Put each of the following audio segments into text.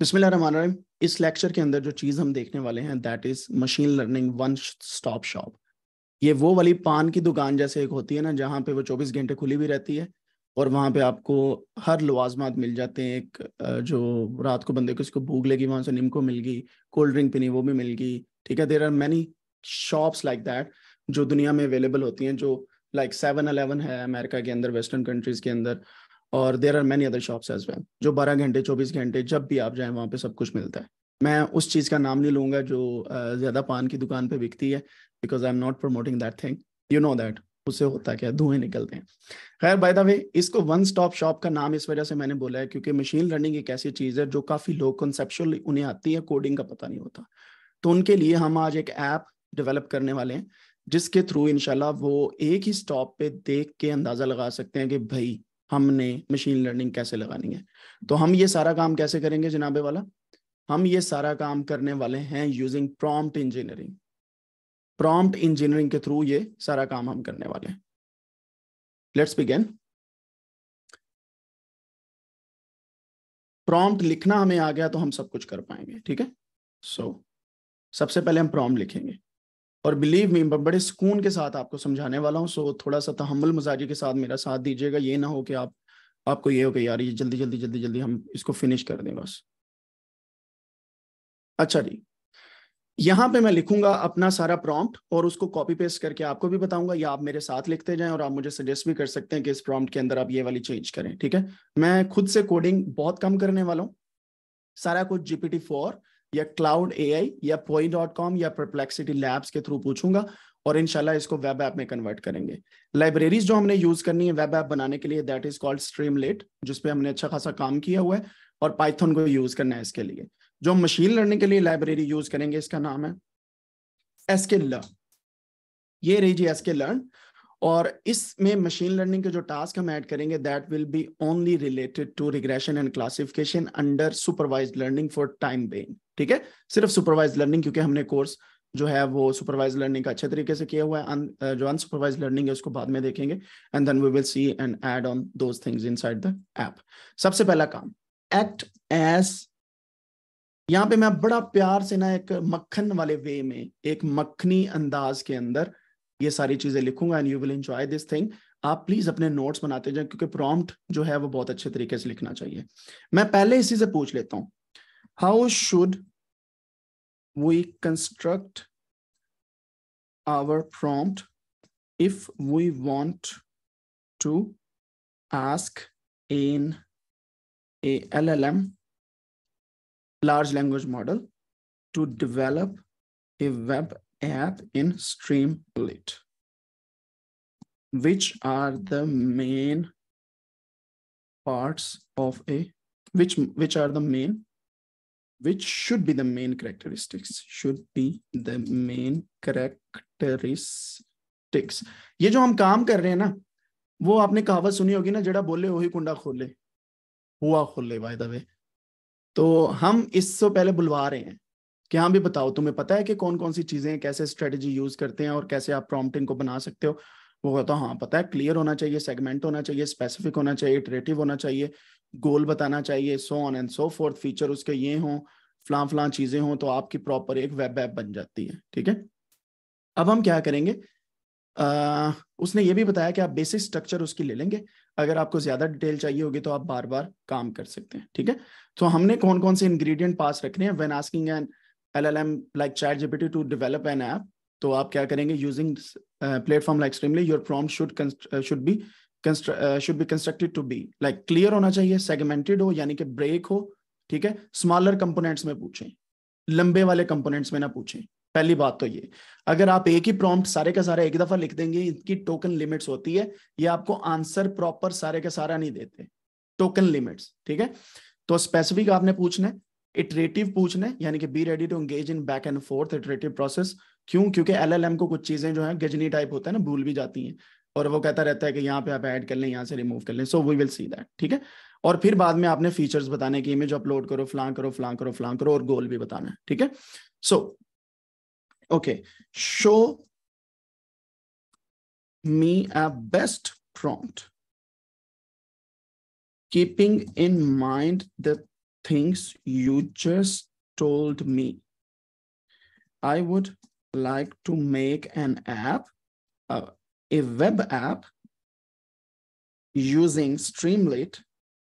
बिस्मिल्लाह इस लेक्चर के अंदर जो चीज़ हम देखने वाले हैं that is machine learning one stop shop ये वो वाली पान की दुकान जैसे एक होती है ना जहाँ पे वो 24 घंटे खुली भी रहती है और वहाँ पे आपको हर लवाजमात मिल जाते हैं एक जो रात को बंदे को इसको भूख लेगी वहाँ से निमको मिल गई कोल्ड ड्रिंक पीनी वो भी मिल गई ठीक है there are many shops like that जो दुनिया में अवेलेबल होती हैं जो लाइक सेवन अलेवन है अमेरिका के अंदर वेस्टर्न कंट्रीज़ के अंदर और there are many other shops as well जो बारह घंटे चौबीस घंटे जब भी आप जाएं वहाँ पे सब कुछ मिलता है मैं उस चीज़ का नाम नहीं लूंगा जो ज़्यादा पान की दुकान पे बिकती है because I am not promoting that thing you know that उससे होता क्या धुएं निकलते हैं खैर बाय द वे इसको वन स्टॉप शॉप का नाम इस वजह से मैंने बोला है क्योंकि मशीन लर्निंग एक ऐसी चीज़ है जो काफ़ी लोग कंसेप्शुअल उन्हें आती है कोडिंग का पता नहीं होता तो उनके लिए हम आज एक ऐप डेवलप करने वाले हैं जिसके थ्रू इनशाला वो एक ही स्टॉप पे देख के अंदाज़ा लगा सकते हैं कि भाई हमने मशीन लर्निंग कैसे लगानी है तो हम ये सारा काम कैसे करेंगे जनाबे वाला हम ये सारा काम करने वाले हैं using prompt engineering prompt engineering के थ्रू ये सारा काम हम करने वाले हैं लेट्स बिगेन प्रॉम्प्ट लिखना हमें आ गया तो हम सब कुछ कर पाएंगे ठीक है सो so, सबसे पहले हम प्रॉम्प्ट लिखेंगे और बिलीव मी बड़े सुकून के साथ आपको समझाने वाला हूँ सो थोड़ा सा तहमल मजाजी के साथ मेरा साथ दीजिएगा ये ना हो कि आप आपको ये हो कि यार ये जल्दी जल्दी जल्दी जल्दी हम इसको फिनिश कर दें बस अच्छा जी यहाँ पे मैं लिखूंगा अपना सारा प्रॉम्प्ट और उसको कॉपी पेस्ट करके आपको भी बताऊंगा या आप मेरे साथ लिखते जाएं और आप मुझे सजेस्ट भी कर सकते हैं कि इस प्रॉम्प्ट के अंदर आप ये वाली चेंज करें ठीक है मैं खुद से कोडिंग बहुत कम करने वाला हूँ सारा कुछ जीपीटी फोर या क्लाउड ए या पोई डॉट कॉम या परप्लेक्सिटी लैब्स के थ्रू पूछूंगा और इनशाला इसको वेब ऐप में कन्वर्ट करेंगे लाइब्रेरीज जो हमने यूज करनी है वेब ऐप बनाने के लिए that is called Streamlit जिसपे हमने अच्छा खासा काम किया हुआ है और पाइथन को यूज करना है इसके लिए जो मशीन लर्निंग के लिए लाइब्रेरी यूज करेंगे इसका नाम है एसके लर्न ये रही जी एसके लर्न और इसमें मशीन लर्निंग के जो टास्क हम ऐड करेंगे that will be only related to regression and classification under supervise learning for time being ठीक है सिर्फ सुपरवाइज लर्निंग क्योंकि हमने कोर्स जो है वो सुपरवाइज लर्निंग का अच्छे तरीके से किया हुआ है uh, जो अनसुपरवाइज लर्निंग है उसको बाद में देखेंगे and then we will see and add on those things inside the app सबसे पहला काम एक्ट एज यहाँ पे मैं बड़ा प्यार से ना एक मक्खन वाले वे में एक मक्खनी अंदाज के अंदर ये सारी चीजें लिखूंगा and you will enjoy this thing आप प्लीज अपने नोट्स बनाते जाए क्योंकि प्रॉम्प्ट जो है वो बहुत अच्छे तरीके से लिखना चाहिए मैं पहले इसी से पूछ लेता हूं how should we construct our prompt if we want to ask in a LLM large language model to develop a web app in Streamlit. Which are the main parts of a, which, which are the main, which should be the main characteristics, should be the main characteristics. ये जो हम काम कर रहे हैं ना वो आपने कहावत सुनी होगी ना जड़ा बोले वही कुंडा खोले हुआ खोले बाय द वे तो हम इससे पहले बुलवा रहे हैं कि हाँ भी बताओ तुम्हें पता है कि कौन कौन सी चीजें कैसे स्ट्रेटेजी यूज करते हैं और कैसे आप प्रॉम्प्टिंग को बना सकते हो वो कहता हाँ पता है क्लियर होना चाहिए सेगमेंट होना चाहिए स्पेसिफिक होना चाहिए इटरेटिव होना चाहिए गोल बताना चाहिए so on and so forth feature उसके ये हों फ्लां फ्लां चीजें हों तो आपकी प्रॉपर एक वेब ऐप बन जाती है ठीक है अब हम क्या करेंगे आ, उसने ये भी बताया कि आप बेसिक स्ट्रक्चर उसकी ले लेंगे अगर आपको ज्यादा डिटेल चाहिए होगी तो आप बार बार काम कर सकते हैं ठीक है तो हमने कौन कौन से इंग्रेडिएंट पास रखने हैं when asking and LLM like ChatGPT to develop an app, तो आप क्या करेंगे using platform like Streamlit your from should should be should be constructed to be like clear होना चाहिए सेगमेंटेड हो यानी कि ब्रेक हो ठीक है स्मॉलर कंपोनेंट्स में पूछें लंबे वाले कंपोनेंट्स में ना पूछें पहली बात तो ये अगर आप एक ही प्रॉम्प्ट सारे का सारा एक दफा लिख देंगे इनकी टोकन लिमिट्स होती है ये आपको आंसर प्रॉपर सारे का सारा नहीं देते टोकन लिमिट्स ठीक है तो स्पेसिफिक आपने पूछना है इटरेटिव पूछने यानी कि be ready to engage in back and forth iterative process क्यों क्योंकि एलएलएम को कुछ चीजें जो है गजनी टाइप होता है ना भूल भी जाती हैं और वो कहता रहता है कि यहाँ पे आप ऐड कर लें यहाँ से रिमूव कर लें so we will see that ठीक है और फिर बाद में आपने फीचर्स बताने की इमेज अपलोड करो फ्लां करो फ्लां करो फ्लां करो और गोल भी बताना है ठीक है so okay show me a best prompt keeping in mind the things you just told me. I would like to make an app, uh, a web app using Streamlit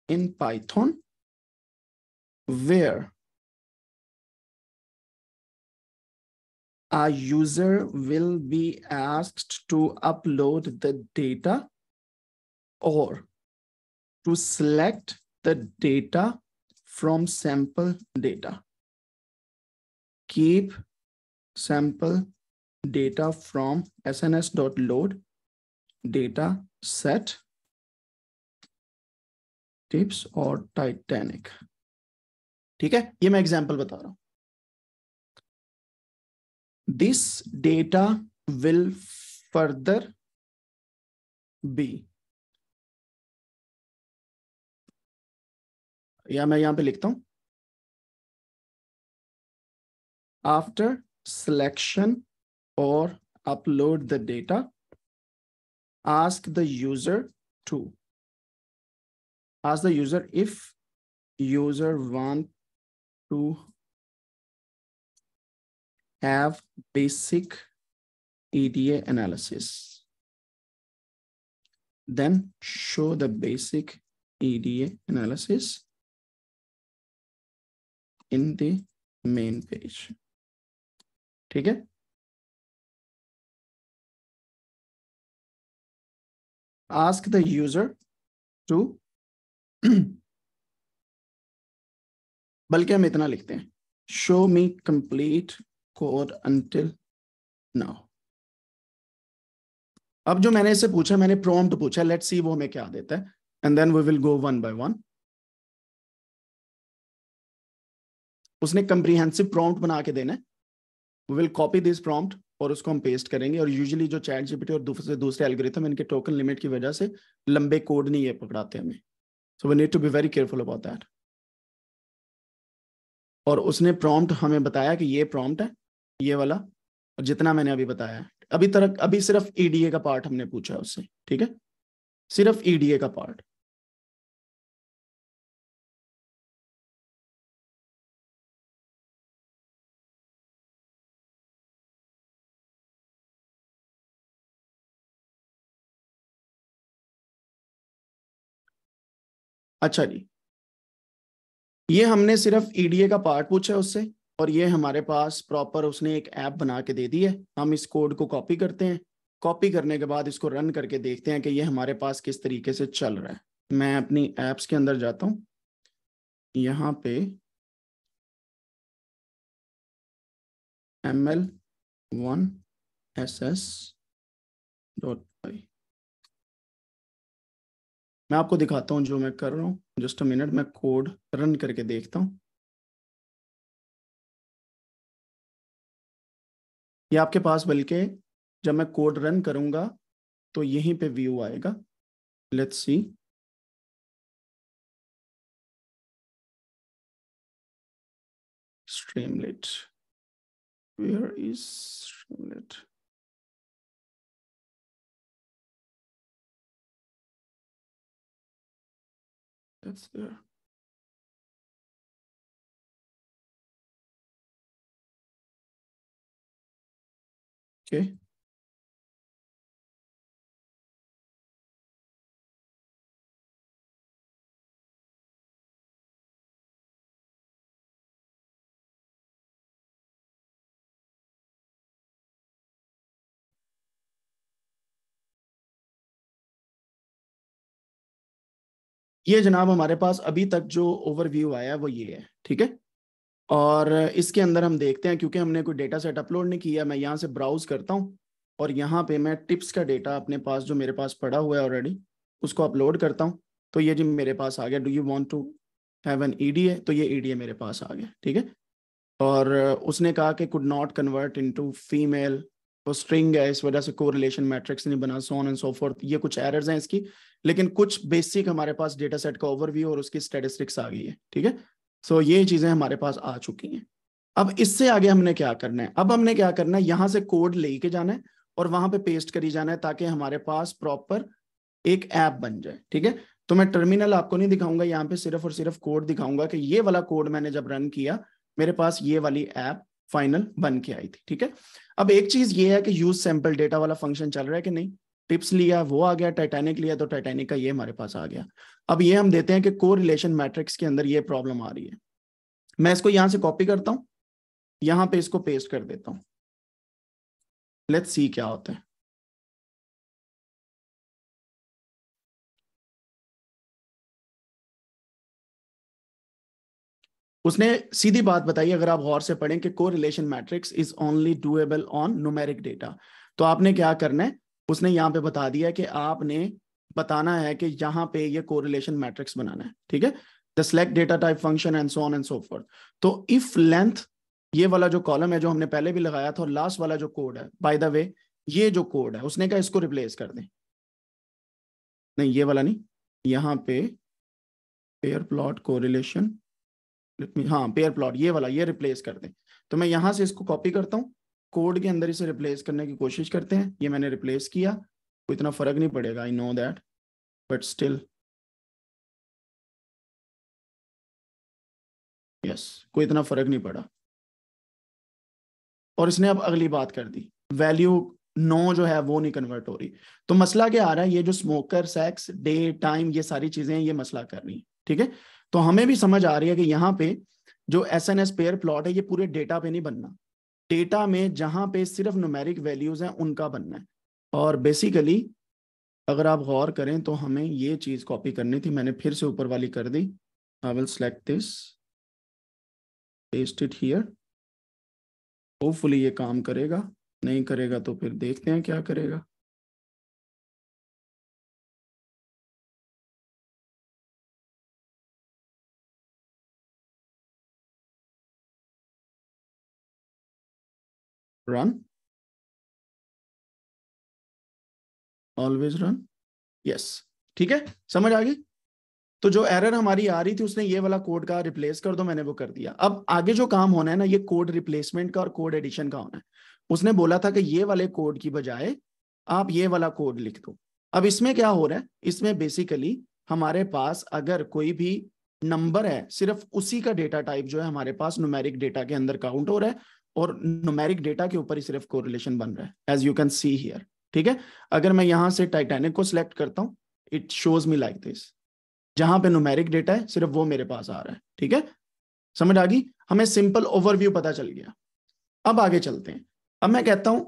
in Python where a user will be asked to upload the data or to select the data from sample data. Keep sample data from sns.load data set tips or titanic ठीक है ये मैं example बता रहा हूं this data will further be या मैं यहां पे लिखता हूं आफ्टर सिलेक्शन और upload the data ask the user to ask the user if user want to have basic EDA analysis then show the basic EDA analysis in the main page ठीक है ask the user to बल्कि हम इतना लिखते हैं show me complete code until now अब जो मैंने इसे पूछा मैंने प्रॉम्प्ट पूछा लेट्स सी वो हमें क्या देता है and then we will go one by one उसने कंप्रीहेंसिव प्रॉम्प्ट बना के देना है विल कॉपी दिस प्रॉम्प्ट और उसको हम पेस्ट करेंगे और यूजुअली जो चैट जीपीटी और दूसरे दूसरे एल्गोरिथम इनके टोकन लिमिट की वजह से लंबे कोड नहीं है पकड़ाते हमें so we need to be very careful about that और उसने प्रॉम्प्ट हमें बताया कि ये प्रॉम्प्ट है ये वाला और जितना मैंने अभी बताया है अभी तरह अभी सिर्फ ईडीए e का पार्ट हमने पूछा उससे ठीक है सिर्फ ईडीए e का पार्ट अच्छा जी ये हमने सिर्फ ईडीए e का पार्ट पूछा उससे और ये हमारे पास प्रॉपर उसने एक ऐप बना के दे दी है हम इस कोड को कॉपी करते हैं कॉपी करने के बाद इसको रन करके देखते हैं कि ये हमारे पास किस तरीके से चल रहा है मैं अपनी ऐप्स के अंदर जाता हूँ यहाँ पे M L one S S dot मैं आपको दिखाता हूँ जो मैं कर रहा हूँ जस्ट अ मिनट मैं कोड रन करके देखता हूँ ये आपके पास बल्कि जब मैं कोड रन करूँगा तो यहीं पे व्यू आएगा let's see Streamlit where is Streamlit That's there. Okay. ये जनाब हमारे पास अभी तक जो ओवरव्यू आया है वो ये है ठीक है और इसके अंदर हम देखते हैं क्योंकि हमने कोई डेटा सेट अपलोड नहीं किया मैं यहाँ से ब्राउज करता हूँ और यहाँ पे मैं टिप्स का डेटा अपने पास जो मेरे पास पड़ा हुआ है ऑलरेडी उसको अपलोड करता हूँ तो ये जी मेरे पास आ गया do you want to have an E D A तो ये ई डी ए मेरे पास आ गया ठीक है और उसने कहा कि could not convert to female वो स्ट्रिंग है इस वजह से कोरिलेशन मैट्रिक्स नहीं बना सोन एंड सो फोर्थ ये कुछ एरर्स हैं इसकी लेकिन कुछ बेसिक हमारे पास डेटा सेट का ओवरव्यू और उसकी स्टेटिस्टिक्स आ गई है ठीक है सो ये चीजें हमारे पास आ चुकी हैं अब इससे आगे हमने क्या करना है अब हमने क्या करना है यहां से कोड लेके जाना है और वहां पे पेस्ट करी जाना है ताकि हमारे पास प्रॉपर एक ऐप बन जाए ठीक है तो मैं टर्मिनल आपको नहीं दिखाऊंगा यहाँ पे सिर्फ और सिर्फ कोड दिखाऊंगा कि ये वाला कोड मैंने जब रन किया मेरे पास ये वाली ऐप फाइनल बन के आई थी ठीक है अब एक चीज ये है कि यूज सैंपल डेटा वाला फंक्शन चल रहा है कि नहीं टिप्स लिया वो आ गया टाइटेनिक लिया तो टाइटेनिक का ये हमारे पास आ गया अब ये हम देते हैं कि को रिलेशन मैट्रिक्स के अंदर ये प्रॉब्लम आ रही है मैं इसको यहां से कॉपी करता हूं यहां पे इसको पेस्ट कर देता हूं लेट्स सी क्या होता है उसने सीधी बात बताई अगर आप गौर से पढ़ें कि correlation matrix is only doable on numeric data तो आपने क्या करना है उसने यहाँ पे बता दिया कि आपने बताना है कि यहाँ पे ये कोरिलेशन मैट्रिक्स बनाना है ठीक है the select data type function and so on and so forth तो इफ लेंथ ये वाला जो कॉलम है जो हमने पहले भी लगाया था और लास्ट वाला जो कोड है बाय द वे ये जो कोड है उसने कहा इसको रिप्लेस कर दें नहीं ये वाला नहीं यहाँ पे पेयर प्लॉट कोरिलेशन हाँ पेयर प्लॉट ये वाला ये रिप्लेस कर दें तो मैं यहाँ से इसको कॉपी करता हूँ कोड के अंदर इसे रिप्लेस करने की कोशिश करते हैं ये मैंने रिप्लेस किया कोई इतना फर्क नहीं पड़ेगा I know that but still yes कोई इतना फर्क नहीं पड़ा और इसने अब अगली बात कर दी वैल्यू नो जो है वो नहीं कन्वर्ट हो रही तो मसला क्या आ रहा है ये जो स्मोकर सेक्स डे टाइम ये सारी चीजें ये मसला कर रही है ठीक है तो हमें भी समझ आ रही है कि यहाँ पे जो S N S pair plot है ये पूरे डेटा पे नहीं बनना डेटा में जहां पे सिर्फ न्यूमेरिक वैल्यूज हैं उनका बनना है और बेसिकली अगर आप गौर करें तो हमें ये चीज़ कॉपी करनी थी मैंने फिर से ऊपर वाली कर दी I will select this paste it here hopefully ये काम करेगा नहीं करेगा तो फिर देखते हैं क्या करेगा run ऑलवेज रन यस ठीक है समझ आ गई तो जो एरर हमारी आ रही थी उसने ये वाला कोड का रिप्लेस कर दो मैंने वो कर दिया अब आगे जो काम होना है ना ये कोड रिप्लेसमेंट का और कोड एडिशन का होना है उसने बोला था कि ये वाले कोड की बजाय आप ये वाला कोड लिख दो अब इसमें क्या हो रहा है इसमें बेसिकली हमारे पास अगर कोई भी नंबर है सिर्फ उसी का डेटा टाइप जो है हमारे पास न्यूमेरिक डेटा के अंदर काउंट हो रहा है और नोमेरिक डेटा के ऊपर ही सिर्फ कोरिलेशन बन रहा है as you can see here ठीक है अगर मैं यहां से टाइटेनिक को सिलेक्ट करता हूं it shows me like this जहां पे नोमेरिक डेटा है सिर्फ वो मेरे पास आ रहा है ठीक है समझ आ गई हमें सिंपल ओवरव्यू पता चल गया अब आगे चलते हैं अब मैं कहता हूं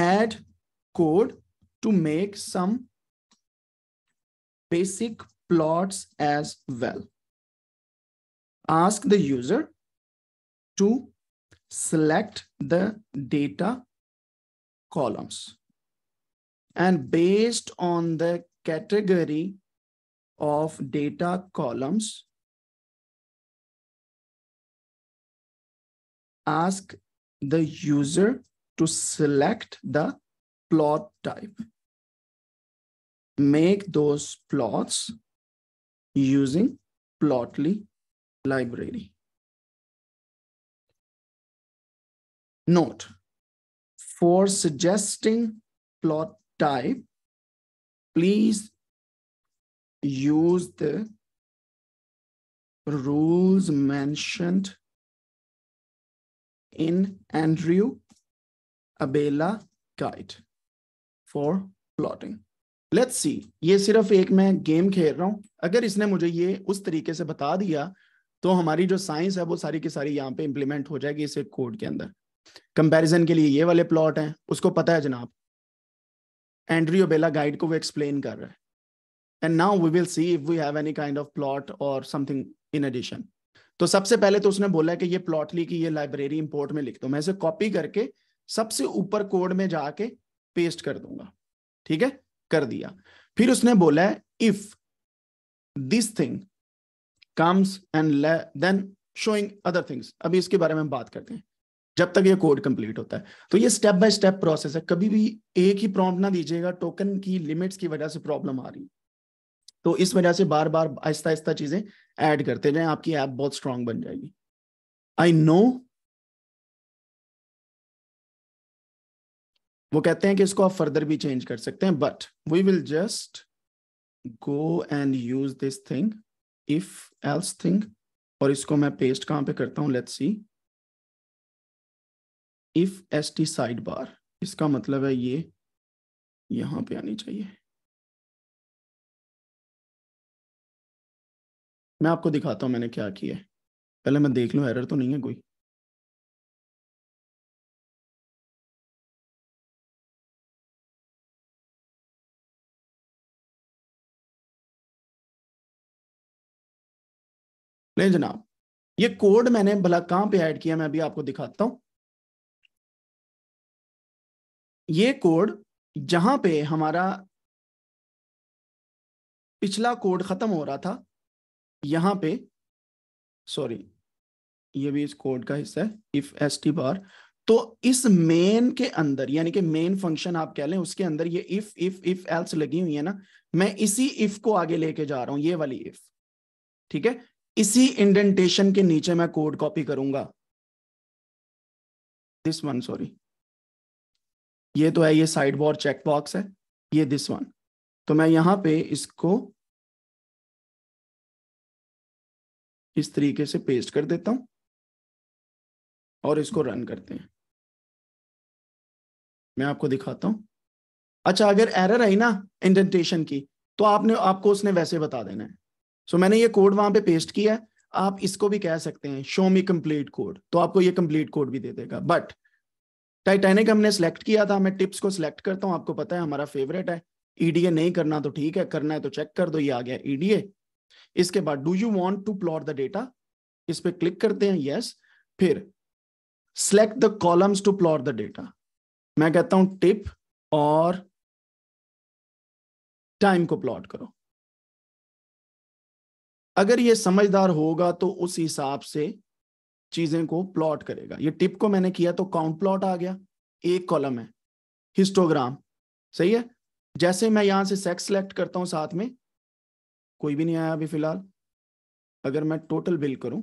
add code to make some basic plots as well ask the user to select the data columns. And based on the category of data columns, ask the user to select the plot type. Make those plots using Plotly library. Note, for suggesting plot type, please use the rules mentioned in Andrew Abela guide for plotting. let's see ye sirf ek main game khel raha hu agar isne mujhe ye us tarike se bata diya तो हमारी जो science है वो सारी की सारी यहाँ पे इम्प्लीमेंट हो जाएगी इस एक कोड के अंदर कंपैरिजन के लिए ये वाले प्लॉट हैं उसको पता है जनाब एंड्रियो बेला गाइड को वो एक्सप्लेन कर रहा है and now we will see if we have any kind of plot or something in addition तो सबसे पहले तो उसने बोला कि ये प्लॉटली की ये लाइब्रेरी इंपोर्ट में लिख दो मैं इसे कॉपी करके सबसे ऊपर कोड में जाके पेस्ट कर दूंगा ठीक है कर दिया फिर उसने बोला है if this thing comes and then showing other things अभी इसके बारे में हम बात करते हैं जब तक ये कोड कंप्लीट होता है तो ये स्टेप बाय स्टेप प्रोसेस है कभी भी एक ही प्रॉम्प्ट ना दीजिएगा टोकन की लिमिट्स की वजह से प्रॉब्लम आ रही तो इस वजह से बार बार आहिस्ता आहिस्ता चीजें ऐड करते जाए आपकी ऐप बहुत स्ट्रांग बन जाएगी आई नो वो कहते हैं कि इसको आप फर्दर भी चेंज कर सकते हैं but we will just go and use this thing if else thing और इसको मैं पेस्ट कहां पे करता हूं let's see if S T side bar इसका मतलब है ये यहां पे आनी चाहिए मैं आपको दिखाता हूं मैंने क्या किया है पहले मैं देख लू एरर तो नहीं है कोई जनाब ये कोड मैंने भला कहां पे ऐड किया मैं अभी आपको दिखाता हूं ये कोड जहां पे हमारा पिछला कोड खत्म हो रहा था यहां पे सॉरी ये भी इस कोड का हिस्सा है इफ एस टी बार तो इस मेन के अंदर यानी कि मेन फंक्शन आप कह लें उसके अंदर ये इफ इफ इफ एल्स लगी हुई है ना मैं इसी इफ को आगे लेके जा रहा हूं ये वाली इफ ठीक है इसी इंडेंटेशन के नीचे मैं कोड कॉपी करूंगा दिस वन सॉरी ये तो है ये साइड वॉर चेक बॉक्स है ये दिस वन तो मैं यहां पे इसको इस तरीके से पेस्ट कर देता हूं और इसको रन करते हैं मैं आपको दिखाता हूं अच्छा अगर एरर आई ना इंडेंटेशन की तो आपने आपको उसने वैसे बता देना है सो so, मैंने ये कोड वहां पे पेस्ट किया है आप इसको भी कह सकते हैं शो मी कंप्लीट कोड तो आपको ये कंप्लीट कोड भी दे देगा बट टाइटेनिक हमने सेलेक्ट किया था मैं टिप्स को सिलेक्ट करता हूँ आपको पता है हमारा फेवरेट है ईडीए e नहीं करना तो ठीक है करना है तो चेक कर दो ये आ गया ईडीए e इसके बाद do you want to plot the data इस पर क्लिक करते हैं यस फिर select the columns to plot the data मैं कहता हूं टिप और टाइम को प्लॉट करो अगर ये समझदार होगा तो उस हिसाब से चीजें को प्लॉट करेगा ये टिप को मैंने किया तो काउंट प्लॉट आ गया एक कॉलम है हिस्टोग्राम सही है जैसे मैं यहां से सेक्स सेलेक्ट करता हूं साथ में कोई भी नहीं आया अभी फिलहाल अगर मैं टोटल बिल करूं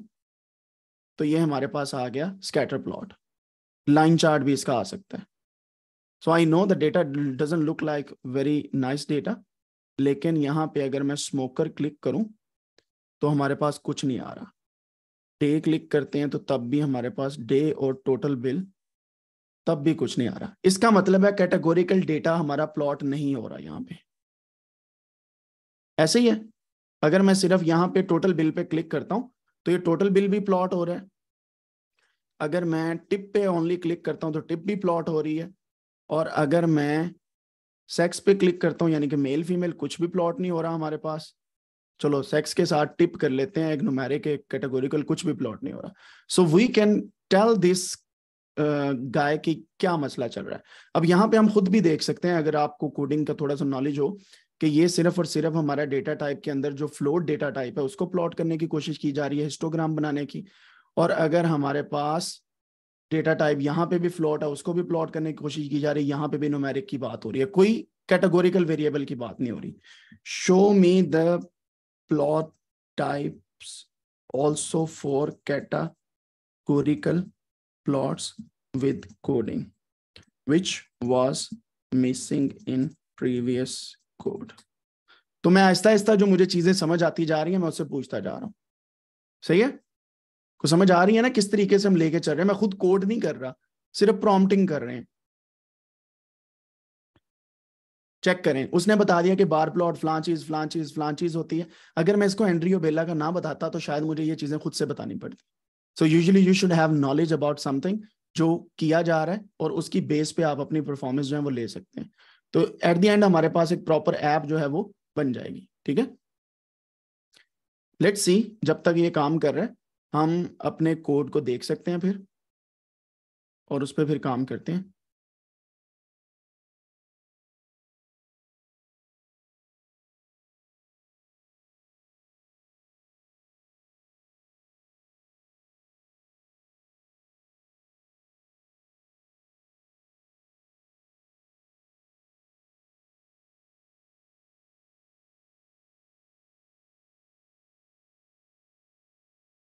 तो ये हमारे पास आ गया स्कैटर प्लॉट लाइन चार्ट भी इसका आ सकता है so I know the data doesn't look like very nice data लेकिन यहाँ पे अगर मैं स्मोकर क्लिक करूं तो हमारे पास कुछ नहीं आ रहा डे क्लिक करते हैं तो तब भी हमारे पास डे और टोटल बिल तब भी कुछ नहीं आ रहा इसका मतलब है कैटेगोरिकल डेटा हमारा प्लॉट नहीं हो रहा यहाँ पे ऐसे ही है अगर मैं सिर्फ यहाँ पे टोटल बिल पे क्लिक करता हूँ तो ये टोटल बिल भी प्लॉट हो रहा है अगर मैं टिप पे ओनली क्लिक करता हूँ तो टिप भी प्लॉट हो रही है और अगर मैं सेक्स पे क्लिक करता हूँ यानी कि मेल फीमेल कुछ भी प्लॉट नहीं हो रहा हमारे पास चलो सेक्स के साथ टिप कर लेते हैं एक नुमेरिक कैटेगोरिकल कुछ भी प्लॉट नहीं हो रहा so we can tell this guy की क्या मसला चल रहा है अब यहाँ पे हम खुद भी देख सकते हैं अगर आपको कोडिंग का थोड़ा सा नॉलेज हो कि ये सिर्फ और सिर्फ हमारा डेटा टाइप के अंदर जो फ्लोट डेटा टाइप है उसको प्लॉट करने की कोशिश की जा रही है हिस्टोग्राम बनाने की और अगर हमारे पास डेटा टाइप यहाँ पे भी फ्लोट है उसको भी प्लॉट करने की कोशिश की जा रही है यहाँ पे भी नोमेरिक की बात हो रही है कोई कैटेगोरिकल वेरिएबल की बात नहीं हो रही show me the plot types also for categorical plots with coding, which was missing in previous code. तो मैं आहिस्ता आहिस्ता जो मुझे चीजें समझ आती जा रही है मैं उससे पूछता जा रहा हूँ सही है को समझ आ रही है ना किस तरीके से हम लेके चल रहे हैं मैं खुद कोड नहीं कर रहा सिर्फ प्रॉम्प्टिंग कर रहे हैं चेक करें उसने बता दिया कि बार प्लॉट फलां चीज फलां चीज फलां चीज होती है अगर मैं इसको एंड्रियो बेला का ना बताता तो शायद मुझे ये चीजें खुद से बतानी पड़ती so usually you should have knowledge about something जो किया जा रहा है और उसकी बेस पे आप अपनी परफॉर्मेंस जो है वो ले सकते हैं तो एट द एंड हमारे पास एक प्रॉपर ऐप जो है वो बन जाएगी ठीक है लेट्स सी जब तक ये काम कर रहा है हम अपने कोड को देख सकते हैं फिर और उस पर फिर काम करते हैं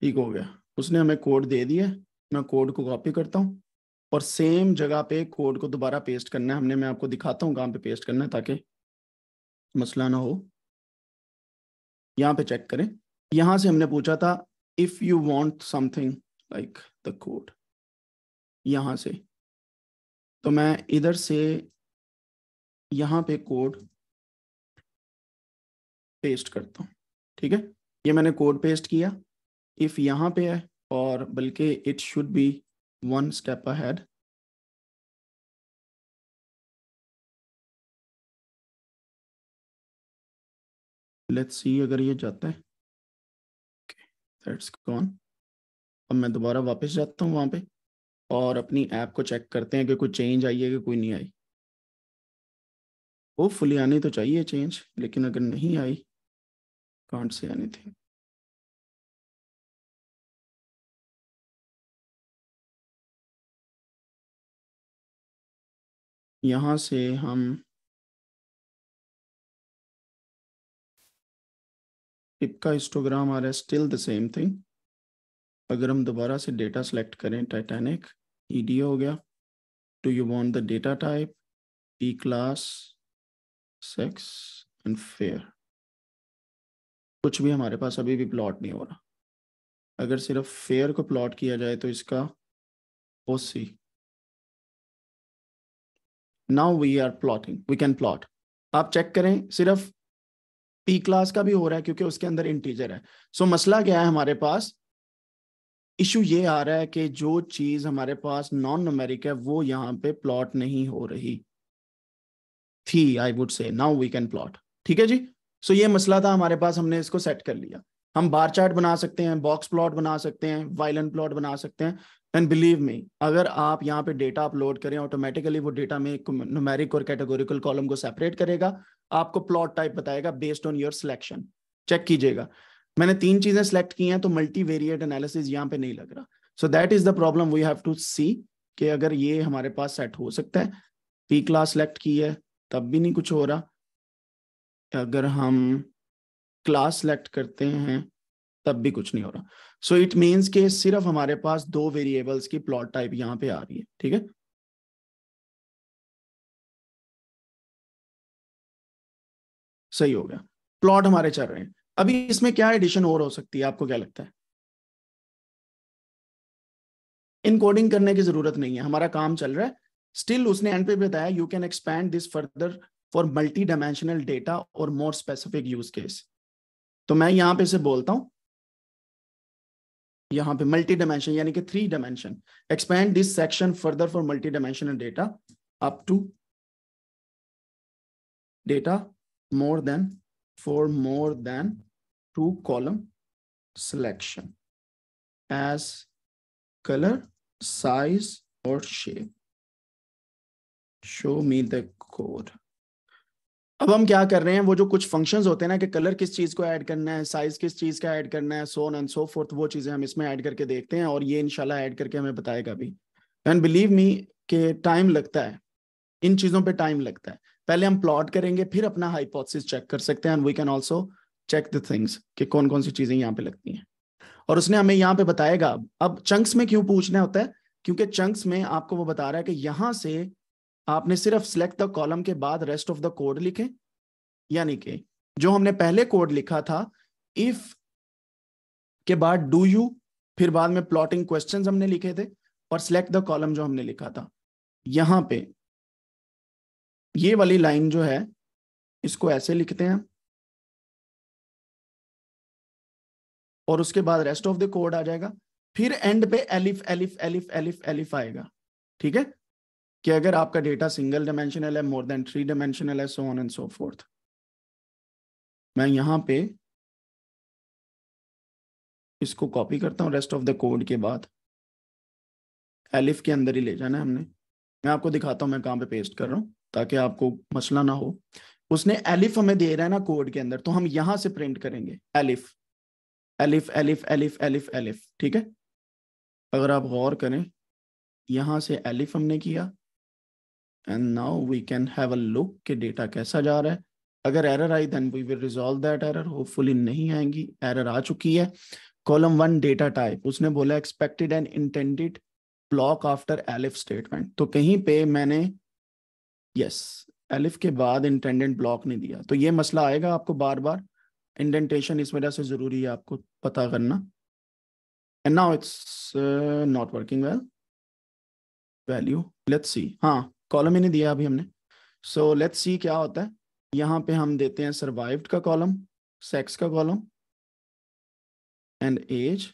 ठीक हो गया उसने हमें कोड दे दिया मैं कोड को कॉपी करता हूँ और सेम जगह पे कोड को दोबारा पेस्ट करना है हमने मैं आपको दिखाता हूँ कहाँ पे पेस्ट करना है ताकि मसला ना हो यहाँ पे चेक करें यहाँ से हमने पूछा था if you want something like the code यहाँ से तो मैं इधर से यहाँ पे कोड पेस्ट करता हूँ ठीक है ये मैंने कोड पेस्ट किया इफ यहाँ पे है और बल्कि it should be one step ahead let's see अगर ये जाता है दैट्स okay, अब मैं दोबारा वापस जाता हूँ वहाँ पे और अपनी ऐप को चेक करते हैं कि कोई चेंज आई है कि कोई नहीं आई होप फुली आनी तो चाहिए चेंज लेकिन अगर नहीं आई कांट से एनीथिंग यहाँ से हम टिप का हिस्टोग्राम आ रहा है स्टिल द सेम थिंग अगर हम दोबारा से डेटा सेलेक्ट करें टाइटैनिक ईडी हो गया do you want the data type e class sex and fare कुछ भी हमारे पास अभी भी प्लॉट नहीं हो रहा अगर सिर्फ फेयर को प्लॉट किया जाए तो इसका ओसी now we are plotting we can plot आप चेक करें सिर्फ पी क्लास का भी हो रहा है क्योंकि उसके अंदर इंटीजर है सो so, मसला क्या है हमारे पास इशू ये आ रहा है कि जो चीज हमारे पास नॉन नोमेरिक है वो यहाँ पे प्लॉट नहीं हो रही थी I would say now we can plot ठीक है जी सो so, ये मसला था हमारे पास हमने इसको सेट कर लिया हम बार चार्ट बना सकते हैं बॉक्स प्लॉट बना सकते हैं वायलन प्लॉट बना सकते हैं एंड बिलीव मी अगर आप यहाँ पे डेटा अपलोड करें ऑटोमेटिकली वो डेटा में नुमेरिक और कैटेगोरिकल कॉलम को सेपरेट करेगा आपको प्लॉट टाइप बताएगा based on your selection check कीजिएगा मैंने तीन चीजें सेलेक्ट की हैं तो मल्टी वेरिएट एनालिसिस यहाँ पे नहीं लग रहा so that is the problem we have to see कि अगर ये हमारे पास सेट हो सकता है पी क्लास सेलेक्ट की है तब भी नहीं कुछ हो रहा अगर हम क्लास सेलेक्ट करते हैं तब भी कुछ नहीं हो रहा सो इट मीन्स के सिर्फ हमारे पास दो वेरिएबल्स की प्लॉट टाइप यहां पे आ रही है ठीक है सही हो गया प्लॉट हमारे चल रहे हैं अभी इसमें क्या एडिशन और हो सकती है आपको क्या लगता है इनकोडिंग करने की जरूरत नहीं है हमारा काम चल रहा है स्टिल उसने एंड पे बताया you can expand this further for multi dimensional data और मोर स्पेसिफिक यूज केस तो मैं यहां पे से बोलता हूं यहाँ पे मल्टी डायमेंशन यानी कि three dimension expand this section further for multi dimension data up to data more than for more than two column selection as colour size और shape show me the code अब हम क्या कर रहे हैं वो जो कुछ फंक्शंस होते हैं ना कि कलर किस चीज़ को ऐड करना है साइज किस चीज़ का ऐड करना है so on and so forth वो चीज़ें हम इसमें ऐड करके देखते हैं और ये इनशाला ऐड करके हमें बताएगा भी एंड बिलीव मी के टाइम लगता है इन चीज़ों पे टाइम लगता है पहले हम प्लॉट करेंगे फिर अपना हाइपोथेसिस चेक कर सकते हैं and we can also check the things कि कौन कौन सी चीज़ें यहाँ पे लगती हैं और उसने हमें यहाँ पे बताएगा अब चंक्स में क्यों पूछना होता है क्योंकि चंक्स में आपको वो बता रहा है कि यहाँ से आपने सिर्फ सिलेक्ट द कॉलम के बाद रेस्ट ऑफ द कोड लिखे यानी कि जो हमने पहले कोड लिखा था इफ के बाद डू यू फिर बाद में प्लॉटिंग क्वेश्चन हमने लिखे थे और सिलेक्ट द कॉलम जो हमने लिखा था यहां पे ये वाली लाइन जो है इसको ऐसे लिखते हैं और उसके बाद रेस्ट ऑफ द कोड आ जाएगा फिर एंड पे elif elif elif elif elif आएगा ठीक है कि अगर आपका डेटा सिंगल डायमेंशनल है मोर देन थ्री डायमेंशनल है so on and so forth मैं यहाँ पे इसको कॉपी करता हूँ रेस्ट ऑफ द कोड के बाद एलिफ के अंदर ही ले जाना है हमने मैं आपको दिखाता हूँ मैं कहां पे पेस्ट कर रहा हूँ ताकि आपको मसला ना हो उसने एलिफ हमें दे रहा है ना कोड के अंदर तो हम यहाँ से प्रिंट करेंगे elif elif elif elif elif elif ठीक है अगर आप गौर करें यहां से एलिफ हमने किया and now we can have a look के डेटा कैसा जा रहा है अगर एरर आई then we will resolve that error hopefully नहीं आएंगी एरर आ चुकी है कॉलम वन डेटा टाइप उसने बोला expected and intended block after elif statement तो कहीं पे मैंने यस yes, एलिफ के बाद इंटेंडेंट ब्लॉक नहीं दिया तो ये मसला आएगा आपको बार बार इंडेंटेशन इस वजह से जरूरी है आपको पता करना and now it's not working well value let's see हाँ कॉलम ही नहीं दिया अभी हमने सो लेट्स सी क्या होता है यहाँ पे हम देते हैं सर्वाइव्ड का कॉलम सेक्स का कॉलम एंड एज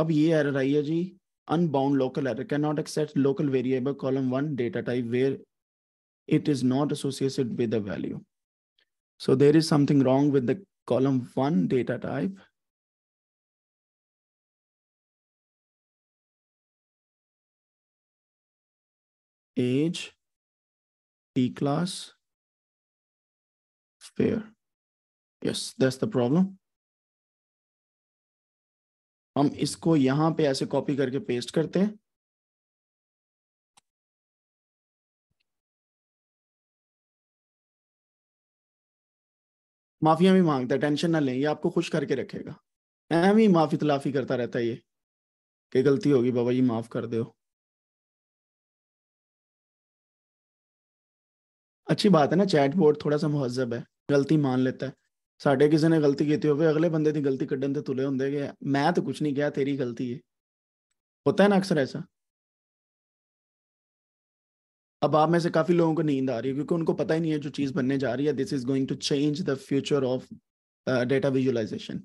अब ये एरर आई है जी unbound local error can not except local variable column one data type where it is not associated with the value so there is something wrong with the column one data type age, T class, fair. Yes, that's the problem. हम इसको यहां पे ऐसे copy करके paste करते हैं mafia भी मांगता है टेंशन ना लें ये आपको खुश करके रखेगा एम ही माफी तलाफी करता रहता है ये कि गलती होगी बाबा जी माफ कर दो अच्छी बात है ना चैट बोर्ड थोड़ा सा मुहजब है गलती मान लेता है साढ़े किसी ने गलती की हो अगले ਬੰਦੇ की गलती ਕੱਢਣ ਤੇ तुले होंगे ਕਿ मैं तो कुछ नहीं ਕਿਹਾ तेरी गलती है होता है ना अक्सर ऐसा अब आप में से काफी लोगों को नींद आ रही है क्योंकि उनको पता ही नहीं है जो चीज बनने जा रही है this is going to change the future of data visualization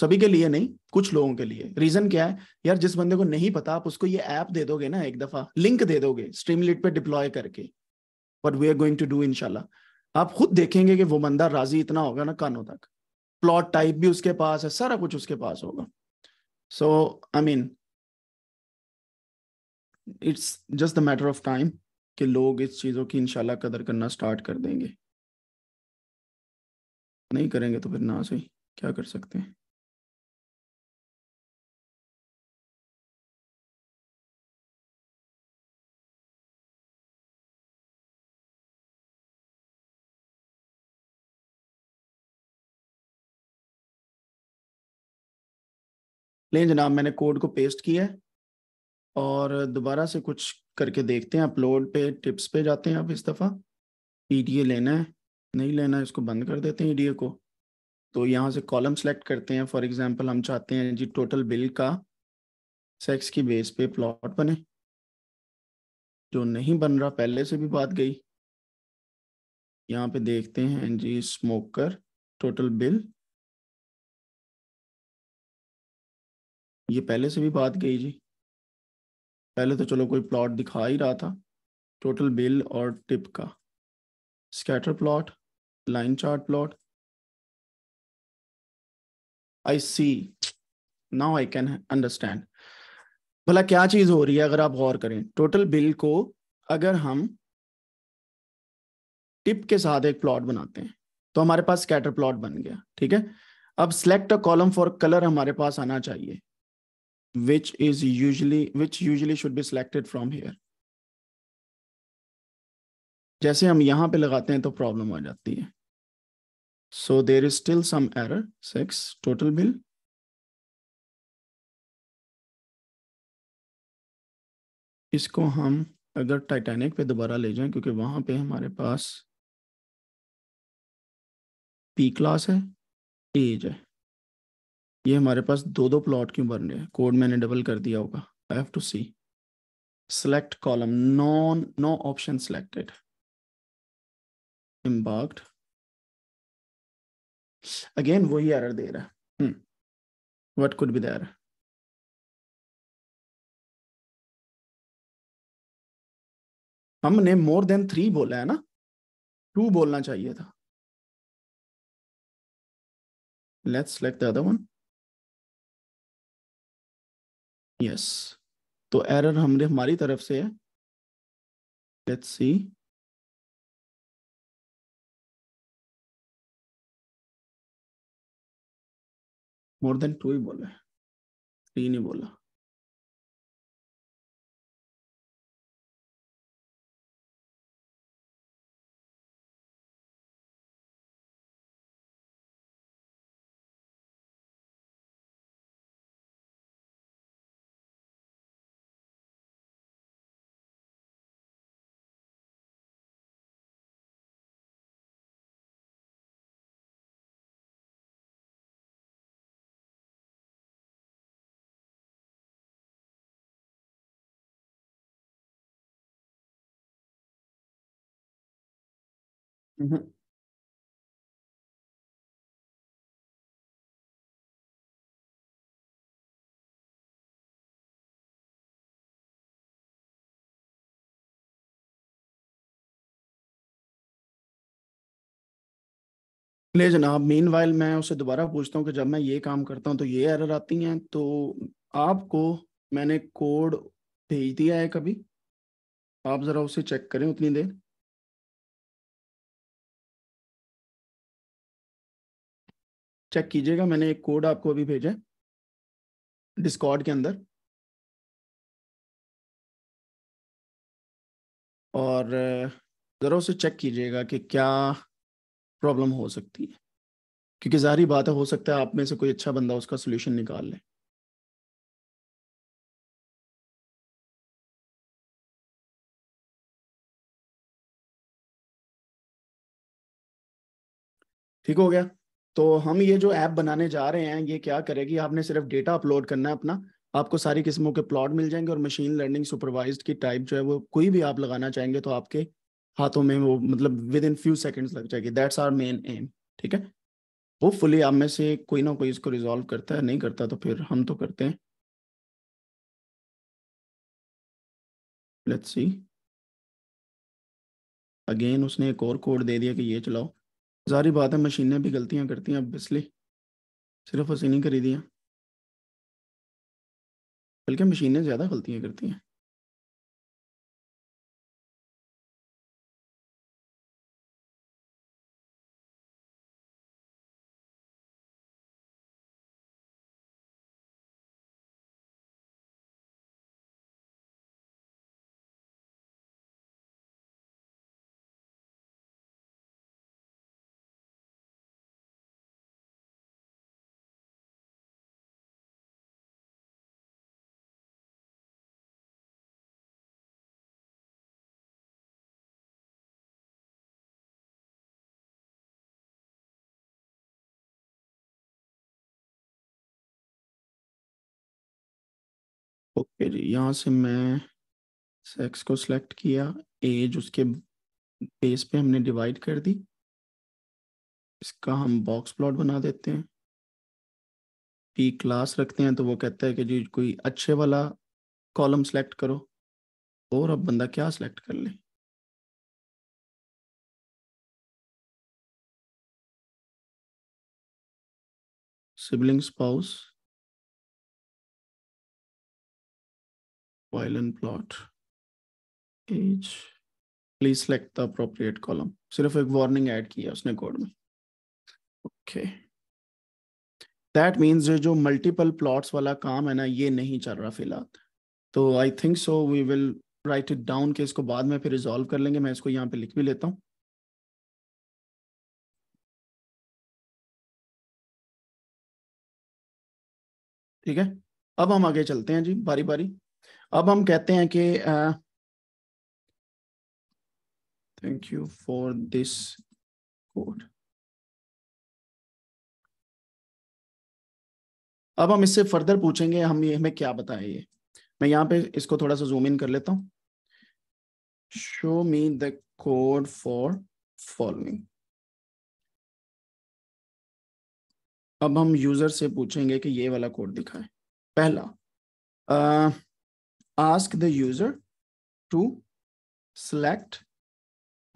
सभी के लिए नहीं कुछ लोगों के लिए रीजन क्या है यार जिस बंदे को नहीं पता आप उसको ये ऐप दे दोगे ना एक दफा लिंक दे दोगे स्ट्रीमलिट पे डिप्लॉय करके but we are going to do inshallah आप खुद देखेंगे कि वो बंदा राजी इतना होगा ना कानों तक प्लॉट टाइप भी उसके पास है सारा कुछ उसके पास होगा so I mean it's just the matter of time कि लोग इस चीज़ों की इनशाला कदर करना स्टार्ट कर देंगे नहीं करेंगे तो फिर ना सही क्या कर सकते हैं लें जनाब मैंने कोड को पेस्ट किया है और दोबारा से कुछ करके देखते हैं अपलोड पे टिप्स पे जाते हैं आप इस दफ़ा ई e लेना है नहीं लेना है इसको बंद कर देते हैं ई e को तो यहाँ से कॉलम सेलेक्ट करते हैं फॉर एग्जांपल हम चाहते हैं जी टोटल बिल का सेक्स की बेस पे प्लॉट बने जो नहीं बन रहा पहले से भी बात गई यहाँ पे देखते हैं जी स्मोकर टोटल बिल ये पहले से भी बात गई जी पहले तो चलो कोई प्लॉट दिखा ही रहा था टोटल बिल और टिप का scatter plot line chart plot I see now I can understand भला क्या चीज हो रही है अगर आप गौर करें टोटल बिल को अगर हम टिप के साथ एक प्लॉट बनाते हैं तो हमारे पास स्कैटर प्लॉट बन गया ठीक है अब select a column for colour हमारे पास आना चाहिए which is usually which usually should be selected from here जैसे हम यहां पे लगाते हैं तो प्रॉब्लम आ जाती है so there is still some error six total bill इसको हम अगर टाइटैनिक पे दोबारा ले जाएं क्योंकि वहां पे हमारे पास पी क्लास है एज है ये हमारे पास दो दो प्लॉट क्यों बन रहे हैं कोड मैंने डबल कर दिया होगा I have to see select column non no option selected embarked again वही एरर दे रहा है व्हाट कुड बी be हमने मोर देन थ्री बोला है ना टू बोलना चाहिए था let's select the other one yes तो एरर हमने हमारी तरफ से है let's see more than two ही बोला है थ्री नहीं बोला Mm-hmm. ले जनाब मेन वाइल मैं उसे दोबारा पूछता हूँ कि जब मैं ये काम करता हूँ तो ये एरर आती हैं तो आपको मैंने कोड भेज दिया है कभी आप ज़रा उसे चेक करें उतनी देर चेक कीजिएगा मैंने एक कोड आपको अभी भेजा है डिस्कॉर्ड के अंदर और ज़रा उसे चेक कीजिएगा कि क्या प्रॉब्लम हो सकती है क्योंकि जारी बात है हो सकता है आप में से कोई अच्छा बंदा उसका सोल्यूशन निकाल ले ठीक हो गया तो हम ये जो ऐप बनाने जा रहे हैं ये क्या करेगी आपने सिर्फ डेटा अपलोड करना है अपना आपको सारी किस्मों के प्लॉट मिल जाएंगे और मशीन लर्निंग सुपरवाइज की टाइप जो है वो कोई भी आप लगाना चाहेंगे तो आपके हाथों में वो मतलब विद इन फ्यू सेकेंड्स लग जाएगी दैट्स आर मेन एम ठीक है वो फुली आप में से कोई ना कोई इसको रिजॉल्व करता है नहीं करता तो फिर हम तो करते हैं लेट्स सी अगेन उसने एक और कोड दे दिया कि ये चलाओ जारी बात है मशीनें भी गलतियां करती हैं ऑब्वियसली सिर्फ नहीं खरीदियाँ बल्कि मशीनें ज़्यादा गलतियां करती हैं फिर यहाँ से मैं सेक्स को सिलेक्ट किया एज उसके बेस पे हमने डिवाइड कर दी इसका हम बॉक्स प्लॉट बना देते हैं पी क्लास रखते हैं तो वो कहता है कि जी कोई अच्छे वाला कॉलम सेलेक्ट करो और अब बंदा क्या सेलेक्ट कर ले sibling spouse violin plot age please select the appropriate column सिर्फ एक वार्निंग ऐड की है उसने कोड में ओके दैट मीन्स जो मल्टीपल प्लॉट्स वाला काम है ना ये नहीं चल रहा फिलहाल तो I think so we will write it down कि इसको बाद में फिर रिजॉल्व कर लेंगे मैं इसको यहाँ पे लिख भी लेता हूँ ठीक है अब हम आगे चलते हैं जी बारी बारी अब हम कहते हैं कि thank you for this code अब हम इससे फर्दर पूछेंगे हम ये हमें क्या बताए ये मैं यहाँ पे इसको थोड़ा सा जूम इन कर लेता हूँ show me the code for following अब हम यूजर से पूछेंगे कि ये वाला कोड दिखाए पहला ask the user to select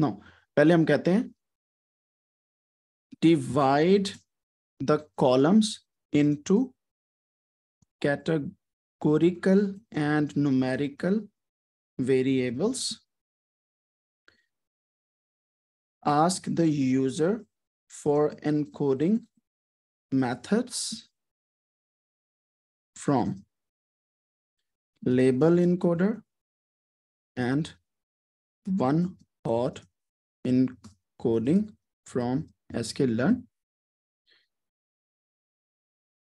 no पहले हम कहते divide the columns into categorical and numerical variables ask the user for encoding methods from label encoder and one hot encoding from sklearn.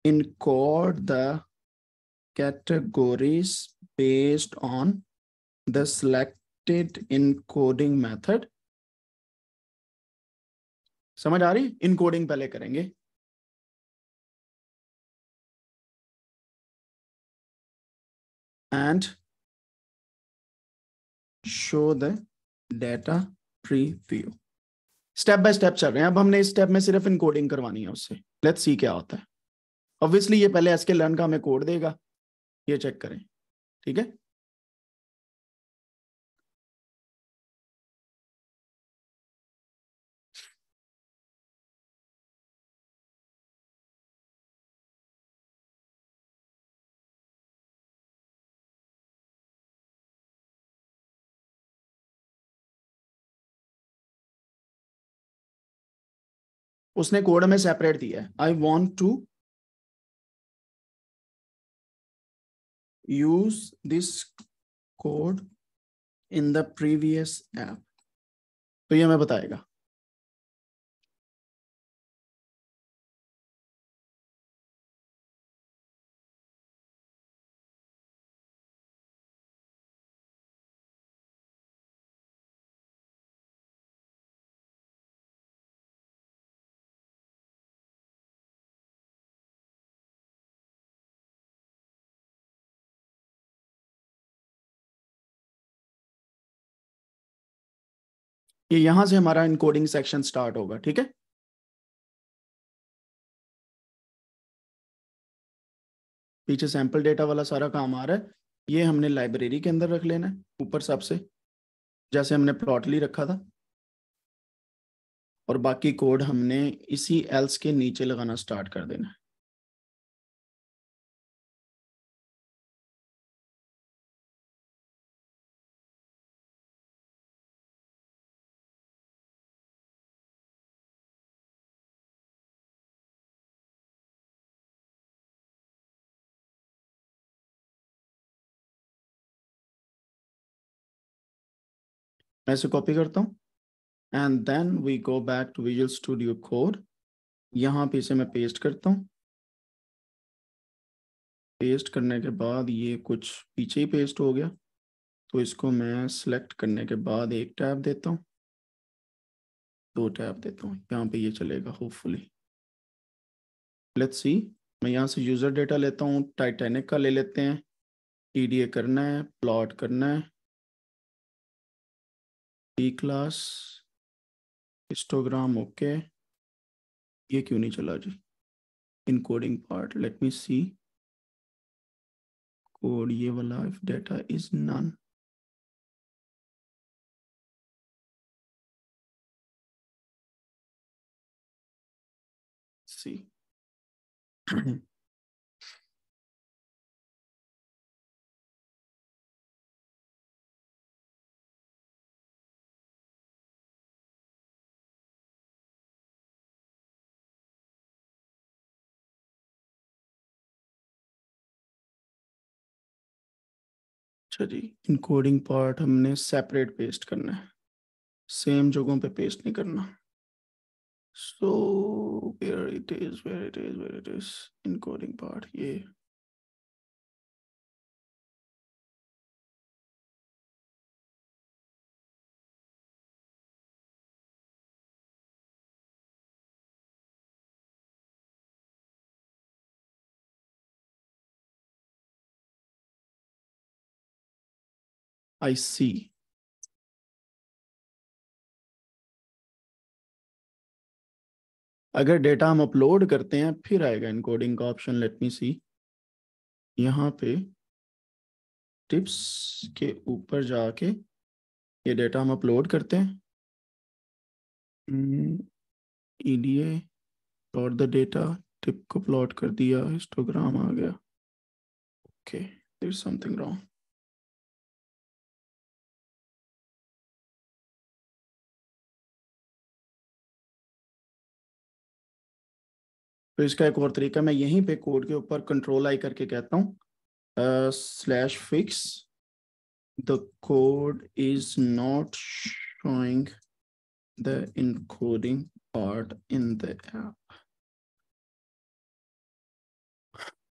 Encode the categories based on the selected encoding method. समझ आ रही encoding पहले करेंगे and show the data preview step by step चल रहे हैं अब हमने इस स्टेप में सिर्फ इनकोडिंग करवानी है उससे लेट्स सी क्या होता है ऑब्वियसली ये पहले एसके लर्न का हमें कोड देगा ये चेक करें ठीक है उसने कोड में सेपरेट दिया है I want to use this code in the previous app तो ये हमें बताएगा ये यहां से हमारा इनकोडिंग सेक्शन स्टार्ट होगा ठीक है पीछे सैंपल डेटा वाला सारा काम आ रहा है ये हमने लाइब्रेरी के अंदर रख लेना है ऊपर सबसे जैसे हमने प्लॉटली रखा था और बाकी कोड हमने इसी एल्स के नीचे लगाना स्टार्ट कर देना है मैं इसे कॉपी करता हूँ and then we go back to visual studio code यहाँ पे इसे मैं पेस्ट करता हूँ पेस्ट करने के बाद ये कुछ पीछे ही पेस्ट हो गया तो इसको मैं सेलेक्ट करने के बाद एक टैब देता हूँ दो टैब देता हूँ यहाँ पे ये चलेगा होपफुली लेट्स सी मैं यहाँ से यूज़र डेटा लेता हूँ टाइटेनिक का ले लेते हैं टी करना है प्लॉट करना है डी क्लास हिस्टोग्राम ओके ये क्यों नहीं चला जी encoding part let me see code ये वाला if data is none see अच्छा जी इनकोडिंग पार्ट हमने सेपरेट पेस्ट करना है सेम जगहों पे पेस्ट नहीं करना so where it is where it is where it is encoding part ये I see. अगर डेटा हम अपलोड करते हैं फिर आएगा इनकोडिंग का ऑप्शन लेट मी सी यहाँ पे टिप्स के ऊपर जाके ये डेटा हम अपलोड करते हैं EDA plot the data tip को प्लॉट कर दिया हिस्टोग्राम आ गया ओके देर समथिंग रॉन्ग तो इसका एक और तरीका मैं यहीं पे कोड के ऊपर कंट्रोल आई करके कहता हूँ slash fix the code is not showing the encoding part in the app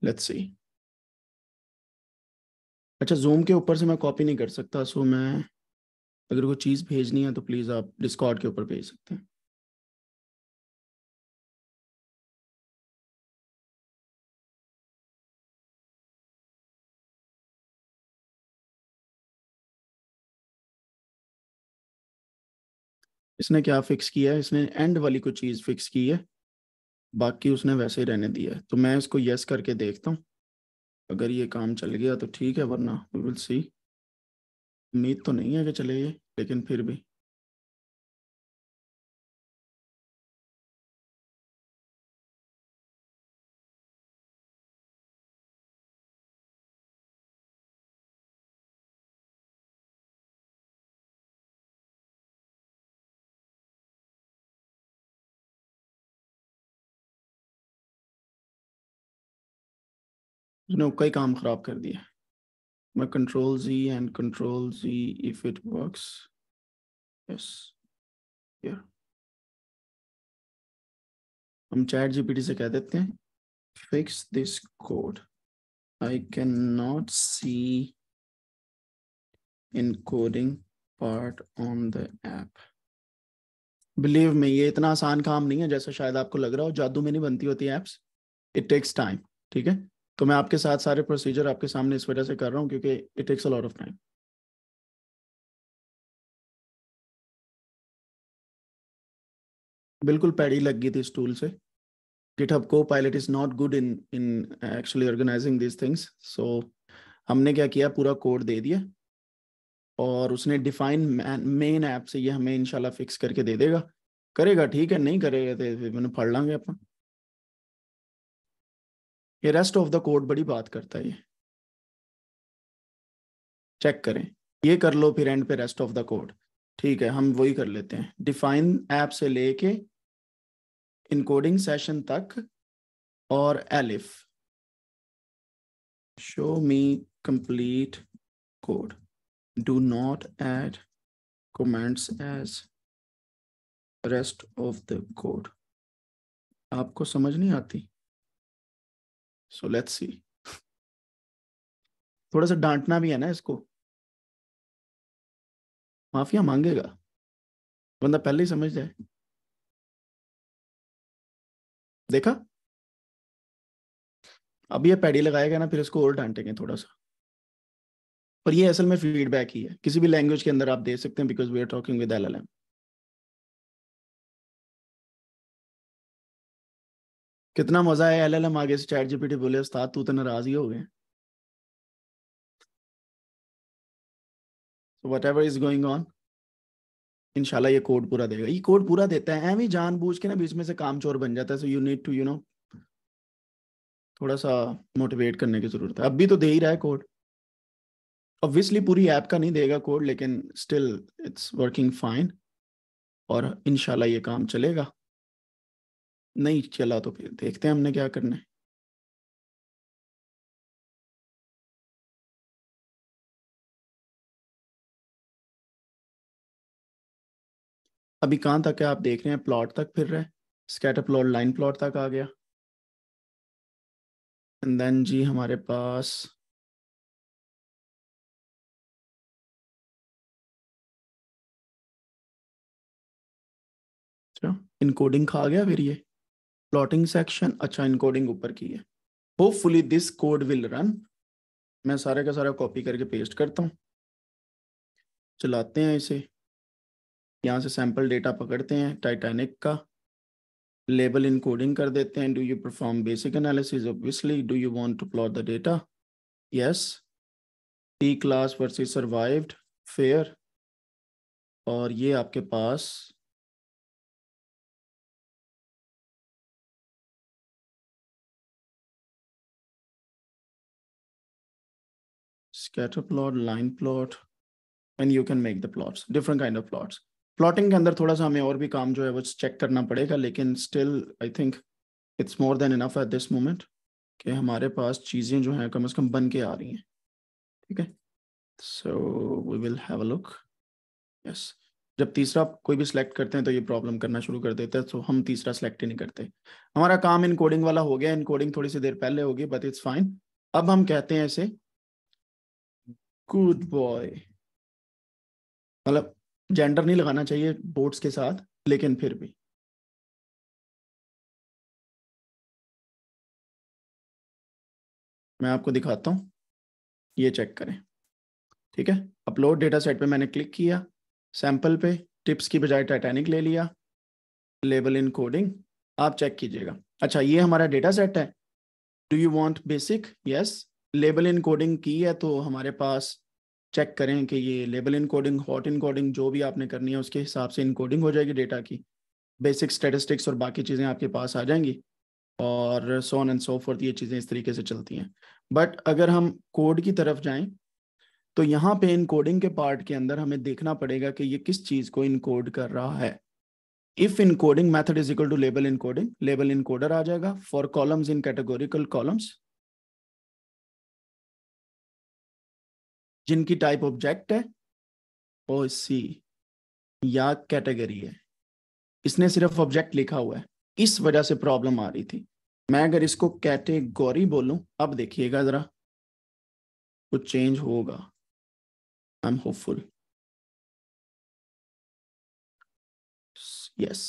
let's see अच्छा जूम के ऊपर से मैं कॉपी नहीं कर सकता सो मैं अगर कोई चीज़ भेजनी है तो प्लीज़ आप डिस्कॉर्ड के ऊपर भेज सकते हैं इसने क्या फिक्स किया है इसने एंड वाली कुछ चीज़ फिक्स की है बाकी उसने वैसे ही रहने दिया है तो मैं इसको यस करके देखता हूँ अगर ये काम चल गया तो ठीक है वरना वी विल सी उम्मीद तो नहीं है कि चले ये लेकिन फिर भी उसने कई काम खराब कर दिया मैं control G and control G if it works yes हम चैट जीपीटी से कह देते हैं fix this code I can not see in coding part on the app believe में ये इतना आसान काम नहीं है जैसा शायद आपको लग रहा हो जादू में नहीं बनती होती एप्स इट टेक्स टाइम ठीक है तो मैं आपके साथ सारे प्रोसीजर आपके सामने इस वजह से कर रहा हूँ क्योंकि it takes a lot of time बिल्कुल पैड़ी लग गई थी इस टूल से copilot is not good in in actually organizing this things so हमने क्या किया पूरा कोड दे दिया और उसने डिफाइन मेन ऐप से ये हमें इंशाल्लाह फिक्स करके दे देगा करेगा ठीक है नहीं करेगा तो मैंने पढ़ लांगे अपन ये रेस्ट ऑफ द कोड बड़ी बात करता है चेक करें ये कर लो फिर एंड पे रेस्ट ऑफ द कोड ठीक है हम वही कर लेते हैं डिफाइन ऐप से लेके इनकोडिंग सेशन तक और एलिफ show me complete code do not add comments as rest of the code आपको समझ नहीं आती सो लेट्स सी थोड़ा सा डांटना भी है ना इसको माफिया मांगेगा बंदा पहले ही समझ जाए देखा अब ये पैडी लगाएगा ना फिर इसको और डांटेंगे थोड़ा सा पर ये असल में फीडबैक ही है किसी भी लैंग्वेज के अंदर आप दे सकते हैं because we are talking with LLM कितना मजा है एलएलएम आगे से चैट जीपीटी बोले उस्ताद तू तो नाराज ही हो गए whatever is going on इनशाला ये कोड पूरा देगा ये कोड पूरा देता है एम ही बूझ के ना बीच में से काम चोर बन जाता है so you need to you know थोड़ा सा मोटिवेट करने की जरूरत है अब भी तो दे ही रहा है कोड ऑब्वियसली पूरी ऐप का नहीं देगा कोड लेकिन स्टिल इट्स वर्किंग फाइन और इनशाला ये काम चलेगा नहीं चला तो फिर देखते हैं हमने क्या करना है अभी कहाँ तक है आप देख रहे हैं प्लॉट तक फिर रहे स्कैटर प्लॉट लाइन प्लॉट तक आ गया एंड देन जी हमारे पास इनकोडिंग अच्छा, खा गया फिर ये प्लॉटिंग सेक्शन अच्छा इनकोडिंग ऊपर की है hopefully this code will run मैं सारे का सारा कॉपी करके पेस्ट करता हूँ चलाते हैं इसे यहाँ से सैम्पल डेटा पकड़ते हैं टाइटैनिक का लेबल इनकोडिंग कर देते हैं do you perform basic analysis obviously do you want to plot the data yes T class versus survived fare और ये आपके पास scatter plot line plot and you can make the plots different kind of plots plotting के अंदर थोड़ा सा हमें और भी काम जो है वो चेक करना पड़ेगा लेकिन still i think it's more than enough at this moment कि हमारे पास चीज़ें जो हैं कम से कम बन के आ रही हैं ठीक है so we will have a look yes जब तीसरा कोई भी सिलेक्ट करते हैं तो ये प्रॉब्लम करना शुरू कर देते हैं तो हम तीसरा सिलेक्ट ही नहीं करते हमारा काम इनकोडिंग वाला हो गया इनकोडिंग थोड़ी सी देर पहले होगी बट इट्स फाइन अब हम कहते हैं इसे गुड बॉय मतलब जेंडर नहीं लगाना चाहिए बोर्ड्स के साथ लेकिन फिर भी मैं आपको दिखाता हूँ ये चेक करें ठीक है अपलोड डेटा सेट पे मैंने क्लिक किया सैंपल पे टिप्स की बजाय टाइटैनिक ले लिया लेबल इन कोडिंग आप चेक कीजिएगा अच्छा ये हमारा डेटा सेट है do you want basic yes label encoding की है तो हमारे पास चेक करें कि ये लेबल इनकोडिंग हॉट इनकोडिंग जो भी आपने करनी है उसके हिसाब से इनकोडिंग हो जाएगी डेटा की बेसिक स्टेटिस्टिक्स और बाकी चीज़ें आपके पास आ जाएंगी और so on and so forth ये चीज़ें इस तरीके से चलती हैं बट अगर हम कोड की तरफ जाएं तो यहाँ पे इनकोडिंग के पार्ट के अंदर हमें देखना पड़ेगा कि ये किस चीज़ को इनकोड कर रहा है if encoding method is equal to label encoding label encoder आ जाएगा for columns in categorical columns जिनकी टाइप ऑब्जेक्ट है ओ सी या कैटेगरी है इसने सिर्फ ऑब्जेक्ट लिखा हुआ है इस वजह से प्रॉब्लम आ रही थी मैं अगर इसको कैटेगोरी बोलूं अब देखिएगा ज़रा कुछ चेंज होगा I am hopeful yes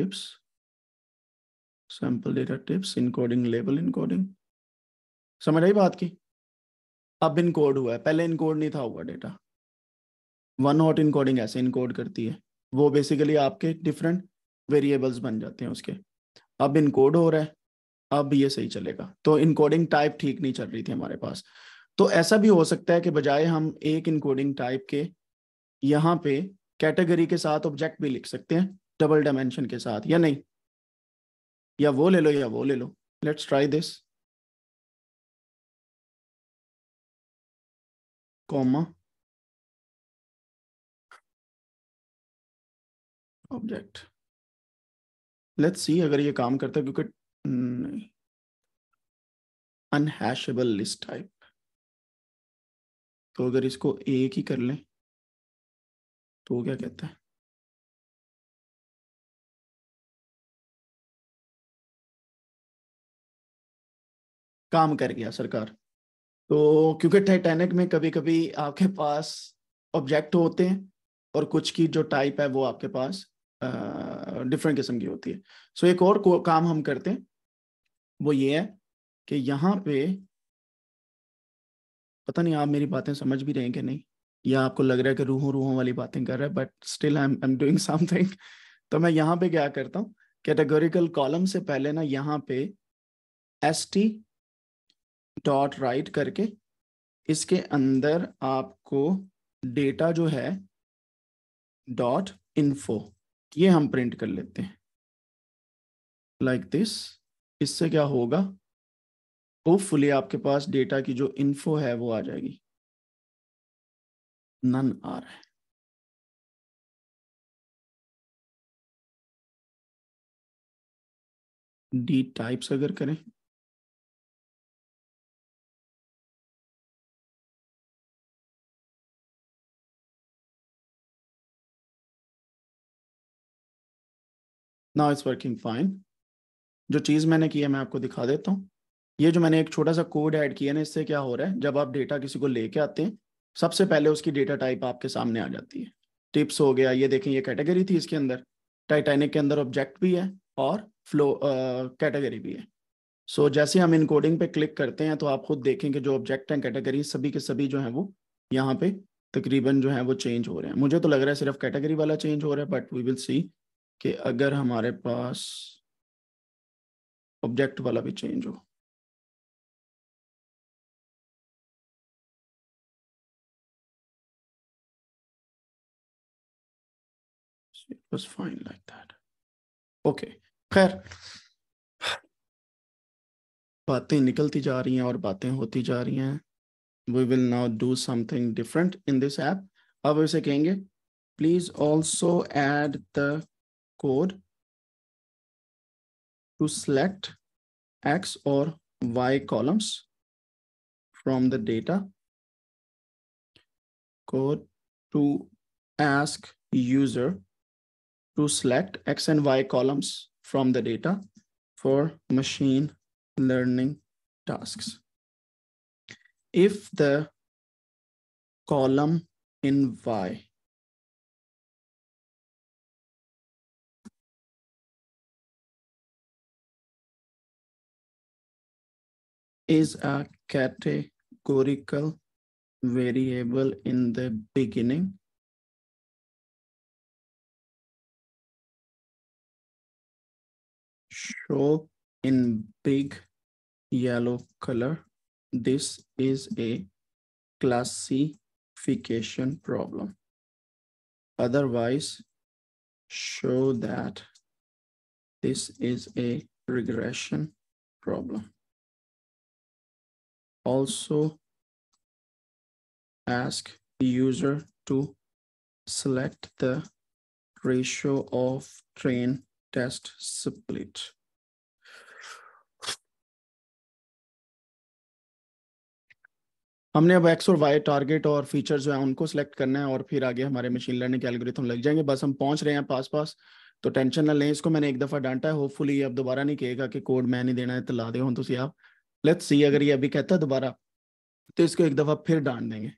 Oops. Sample data tips encoding label encoding समझ आई बात की अब इनकोड हुआ है पहले इनकोड नहीं था हुआ डेटा वन हॉट इनकोडिंग ऐसे इनकोड करती है वो बेसिकली आपके डिफरेंट वेरिएबल्स बन जाते हैं उसके अब इनकोड हो रहा है अब ये सही चलेगा तो इनकोडिंग टाइप ठीक नहीं चल रही थी हमारे पास तो ऐसा भी हो सकता है कि बजाय हम एक इनकोडिंग टाइप के यहाँ पे कैटेगरी के साथ ऑब्जेक्ट भी लिख सकते हैं डबल डायमेंशन के साथ या नहीं या वो ले लो या वो ले लो let's try this comma object let's see अगर ये काम करता है क्योंकि अनहैशेबल लिस्ट टाइप तो अगर इसको एक ही कर लें तो क्या कहता है काम कर गया सरकार तो क्योंकि टाइटैनिक में कभी कभी आपके पास ऑब्जेक्ट होते हैं और कुछ की जो टाइप है वो आपके पास डिफरेंट किस्म की होती है सो so, एक और काम हम करते हैं वो ये है कि यहाँ पे पता नहीं आप मेरी बातें समझ भी रहे हैं कि नहीं या आपको लग रहा है कि रूहों रूहों वाली बातें कर रहा है but still I am doing something तो मैं यहाँ पे क्या करता हूँ कैटेगोरिकल कॉलम से पहले ना यहाँ पे एस टी डॉट राइट करके इसके अंदर आपको डेटा जो है डॉट इन्फो ये हम प्रिंट कर लेते हैं लाइक like दिस इससे क्या होगा होपफुली आपके पास डेटा की जो इन्फो है वो आ जाएगी नन आ रहा है डी टाइप्स अगर करें नाउ इट्स वर्किंग फाइन जो चीज़ मैंने की है मैं आपको दिखा देता हूँ ये जो मैंने एक छोटा सा कोड ऐड किया ना इससे क्या हो रहा है जब आप डेटा किसी को लेके आते हैं सबसे पहले उसकी डेटा टाइप आपके सामने आ जाती है टिप्स हो गया ये देखें ये कैटेगरी थी इसके अंदर टाइटैनिक के अंदर ऑब्जेक्ट भी है और फ्लो कैटेगरी भी है सो so, जैसे हम इन कोडिंग पे क्लिक करते हैं तो आप खुद देखेंगे जो ऑब्जेक्ट हैं कैटेगरी सभी के सभी जो हैं वो यहाँ पे तकरीबन जो है वो चेंज हो रहे हैं मुझे तो लग रहा है सिर्फ कैटेगरी वाला चेंज हो रहा है बट वी विल सी कि अगर हमारे पास ऑब्जेक्ट वाला भी चेंज हो it was fine ओके खैर बातें निकलती जा रही हैं और बातें होती जा रही हैं we will now do something different in this app अब इसे कहेंगे please also add the code to select X or Y columns from the data. Code to ask user to select X and Y columns from the data for machine learning tasks. If the column in Y is a categorical variable in the beginning. Show in big yellow color. This is a classification problem. Otherwise, show that this is a regression problem. also ask the user to select the ratio of train test split. हमने अब x और Y target और feature जो है उनको select करना है और फिर आगे हमारे मशीन लर्निंग के एल्गोरिथम लग जाएंगे बस हम पहुंच रहे हैं पास पास तो टेंशन ना लें इसको मैंने एक दफ़ा डांटा है होपफुली अब दोबारा नहीं कहेगा कि कोड मैं नहीं देना है तो ला दे हूं तुम आप लेट्स सी अगर ये अभी कहता है दोबारा तो इसको एक दफा फिर डांट देंगे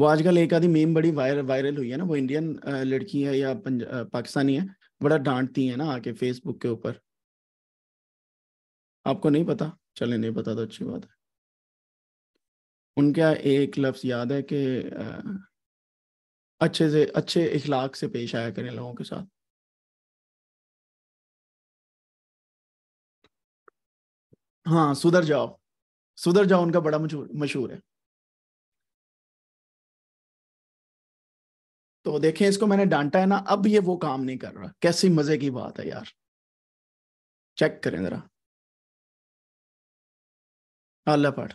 वो आजकल एक आधी मेम बड़ी वायर वायरल हुई है ना वो इंडियन लड़की है या पाकिस्तानी है बड़ा डांटती है ना आके फेसबुक के ऊपर आपको नहीं पता चले नहीं पता तो अच्छी बात है उनका एक लफ्ज़ याद है कि अच्छे से अच्छे इखलाक से पेश आया करें लोगों के साथ हाँ सुधर जाओ सुधर जाओ उनका बड़ा मशहूर है तो देखें इसको मैंने डांटा है ना अब ये वो काम नहीं कर रहा कैसी मजे की बात है यार चेक करें जरा अल्लाह पढ़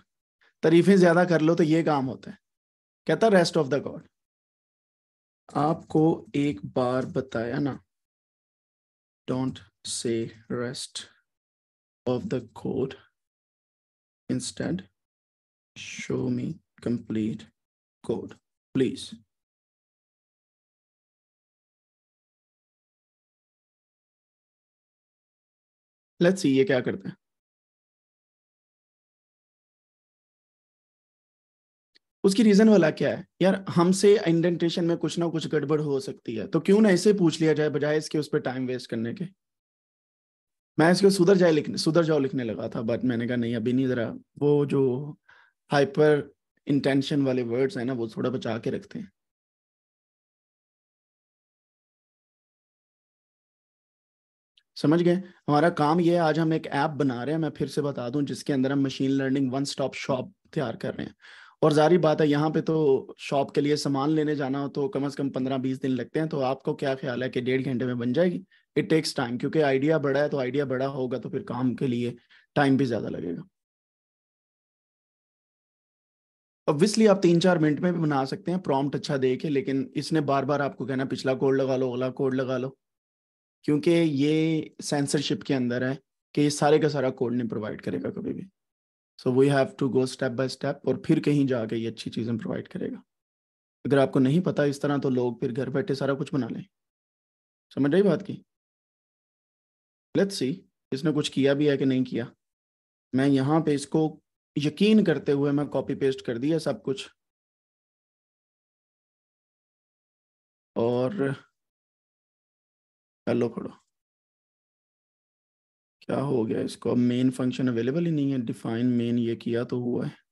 तरीफे ज्यादा कर लो तो ये काम होता है कहता रेस्ट ऑफ द गॉड आपको एक बार बताया ना don't say rest of the code. Instead, show me complete code, please. Let's see ये क्या करते हैं उसकी रीजन वाला क्या है यार हमसे इंडेंटेशन में कुछ ना कुछ गड़बड़ हो सकती है तो क्यों ना इसे पूछ लिया जाए बजाय इसके उस पर टाइम वेस्ट करने के मैं इसको सुधर जाए लिखने सुधर जाओ लिखने लगा था बट मैंने कहा नहीं अभी नहीं जरा वो जो हाइपर इंटेंशन वाले वर्ड्स हैं ना वो थोड़ा बचा के रखते हैं समझ गए हमारा काम ये है आज हम एक ऐप बना रहे हैं मैं फिर से बता दूं जिसके अंदर हम machine learning one stop shop तैयार कर रहे हैं और जारी बात है यहाँ पे तो शॉप के लिए सामान लेने जाना हो तो कम से कम पंद्रह बीस दिन लगते हैं तो आपको क्या ख्याल है कि डेढ़ घंटे में बन जाएगी इट टेक्स टाइम क्योंकि आइडिया बड़ा है तो आइडिया बड़ा होगा तो फिर काम के लिए टाइम भी ज्यादा लगेगा ऑब्वियसली आप तीन चार मिनट में भी बना सकते हैं प्रॉम्प्ट अच्छा दे के लेकिन इसने बार बार आपको कहना पिछला कोड लगा लो अगला कोड लगा लो क्योंकि ये सेंसरशिप के अंदर है कि ये सारे का सारा कोड नहीं प्रोवाइड करेगा कभी भी so we have to go step by step और फिर कहीं जाके ये अच्छी चीज़ें प्रोवाइड करेगा अगर आपको नहीं पता इस तरह तो लोग फिर घर बैठे सारा कुछ बना लें समझ रही बात की लेट्स सी इसने कुछ किया भी है कि नहीं किया मैं यहाँ पे इसको यकीन करते हुए मैं कॉपी पेस्ट कर दिया सब कुछ और हेलो पढ़ो क्या हो गया इसको अब मेन फंक्शन अवेलेबल ही नहीं है डिफाइन मेन ये किया तो हुआ है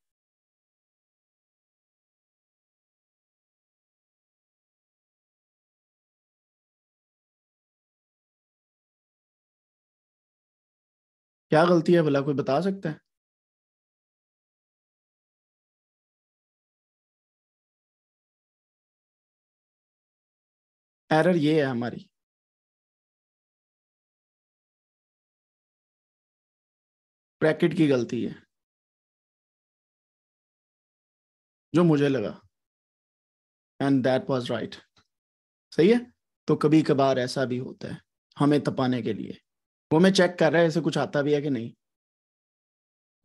क्या गलती है भला कोई बता सकता है एरर ये है हमारी ब्रैकेट की गलती है जो मुझे लगा एंड दैट वाज राइट सही है तो कभी कभार ऐसा भी होता है हमें तपाने के लिए वो मैं चेक कर रहा है ऐसे कुछ आता भी है कि नहीं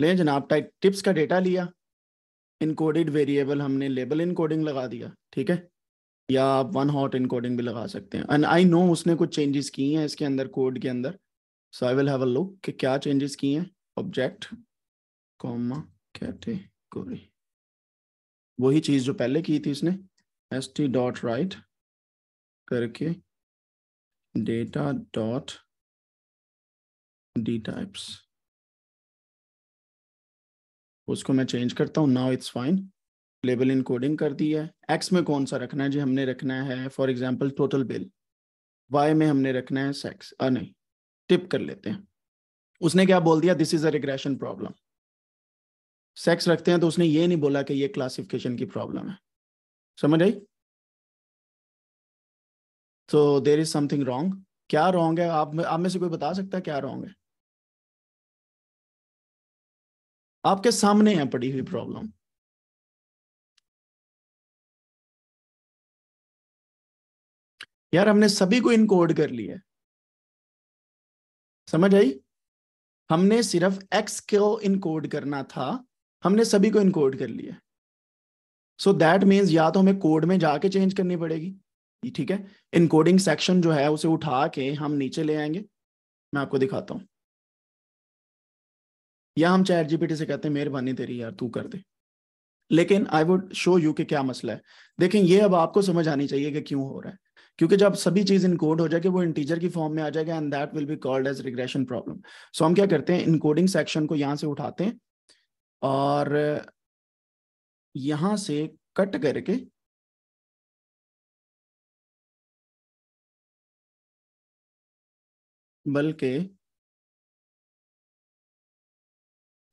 ले जनाब टाइप टिप्स का डेटा लिया इनकोडेड वेरिएबल हमने लेबल इनकोडिंग लगा दिया ठीक है या आप वन हॉट इनकोडिंग भी लगा सकते हैं एंड आई नो उसने कुछ चेंजेस किए हैं इसके अंदर कोड के अंदर so I will have a look कि क्या चेंजेस किए हैं ऑब्जेक्ट कॉमा कैटेगोरी वही चीज़ जो पहले की थी इसने एस टी डॉट राइट करके डेटा डॉट डी टाइप्स उसको मैं चेंज करता हूँ now it's fine label encoding कर दी है एक्स में कौन सा रखना है जी हमने रखना है for example total bill Y में हमने रखना है सेक्स अ नहीं टिप कर लेते हैं उसने क्या बोल दिया this is a regression problem sex रखते हैं तो उसने ये नहीं बोला कि ये क्लासिफिकेशन की प्रॉब्लम है समझ आई तो देर इज समथिंग रॉन्ग क्या रॉन्ग है आप आप में से कोई बता सकता है क्या रॉन्ग है आपके सामने है पड़ी हुई प्रॉब्लम यार हमने सभी को इनकोड कर लिया है समझ आई हमने सिर्फ एक्स को इनकोड करना था हमने सभी को इनकोड कर लिया सो दैट मीन्स या तो हमें कोड में जाके चेंज करनी पड़ेगी ठीक है इनकोडिंग सेक्शन जो है उसे उठा के हम नीचे ले आएंगे मैं आपको दिखाता हूं या हम चैट जीपीटी से कहते हैं मेहरबानी तेरी यार तू कर दे लेकिन आई वुड शो यू कि क्या मसला है देखें ये अब आपको समझ आनी चाहिए कि क्यों हो रहा है क्योंकि जब सभी चीज इनकोड हो जाएगी वो इंटीजर की फॉर्म में आ जाएगा and that will be called as regression problem so हम क्या करते हैं इनकोडिंग सेक्शन को यहाँ से उठाते हैं और यहां से कट करके बल्कि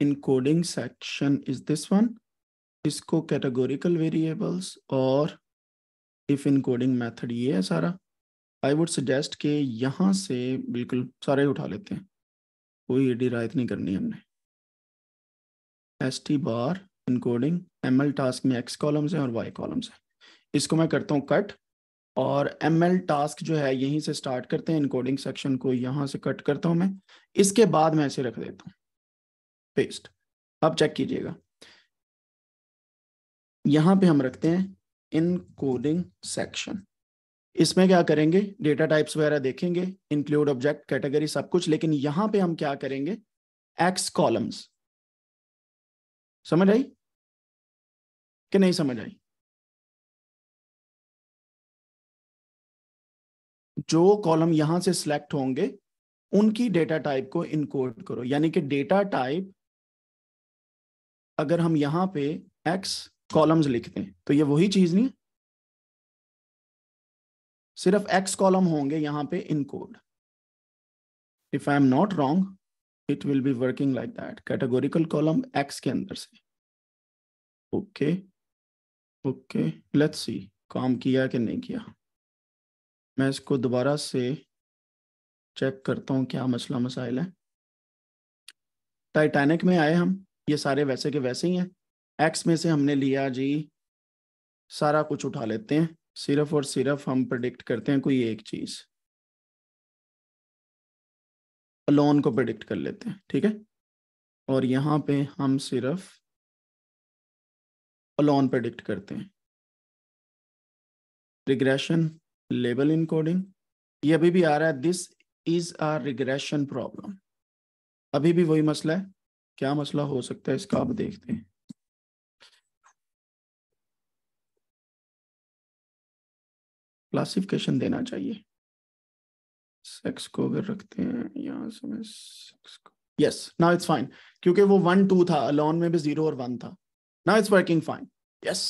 encoding section is this one. इसको categorical variables और if encoding method ये है सारा आई वुड सजेस्ट के यहाँ से बिल्कुल सारे उठा लेते हैं कोई डिरायत नहीं करनी हमने S T bar encoding M L task में एक्स कॉलम्स हैं और वाई कॉलम्स हैं इसको मैं करता हूँ कट और एम एल टास्क जो है यहीं से स्टार्ट करते हैं इनकोडिंग सेक्शन को यहाँ से कट करता हूँ मैं इसके बाद मैं इसे रख देता हूँ पेस्ट अब चेक कीजिएगा यहां पे हम रखते हैं इनकोडिंग सेक्शन इसमें क्या करेंगे डेटा टाइप्स वगैरह देखेंगे इंक्लूड ऑब्जेक्ट कैटेगरी सब कुछ लेकिन यहां पे हम क्या करेंगे एक्स कॉलम्स समझ आई कि नहीं समझ आई जो कॉलम यहां से सिलेक्ट होंगे उनकी डेटा टाइप को इनकोड करो यानी कि डेटा टाइप अगर हम यहाँ पे एक्स कॉलम्स लिखते हैं तो ये वही चीज नहीं सिर्फ एक्स कॉलम होंगे यहाँ पे encode if I am not wrong it will be working like that categorical column X के अंदर से ओके ओके लेट्स सी काम किया कि नहीं किया मैं इसको दोबारा से चेक करता हूँ क्या मसला मसाइल है टाइटैनिक में आए हम ये सारे वैसे के वैसे ही हैं एक्स में से हमने लिया जी सारा कुछ उठा लेते हैं सिर्फ और सिर्फ हम प्रडिक्ट करते हैं कोई एक चीज अलोन को प्रडिक्ट कर लेते हैं ठीक है और यहाँ पे हम सिर्फ अलोन प्रडिक्ट करते हैं रिग्रेशन लेबल इनकोडिंग ये अभी भी आ रहा है this is a regression problem अभी भी वही मसला है क्या मसला हो सकता है इसका आप देखते हैं क्लासिफिकेशन देना चाहिए सेक्स को अगर रखते हैं यहां से मैं सेक्स को यस नाउ इट्स फाइन क्योंकि वो वन टू था अलोन में भी जीरो और वन था now it's working fine yes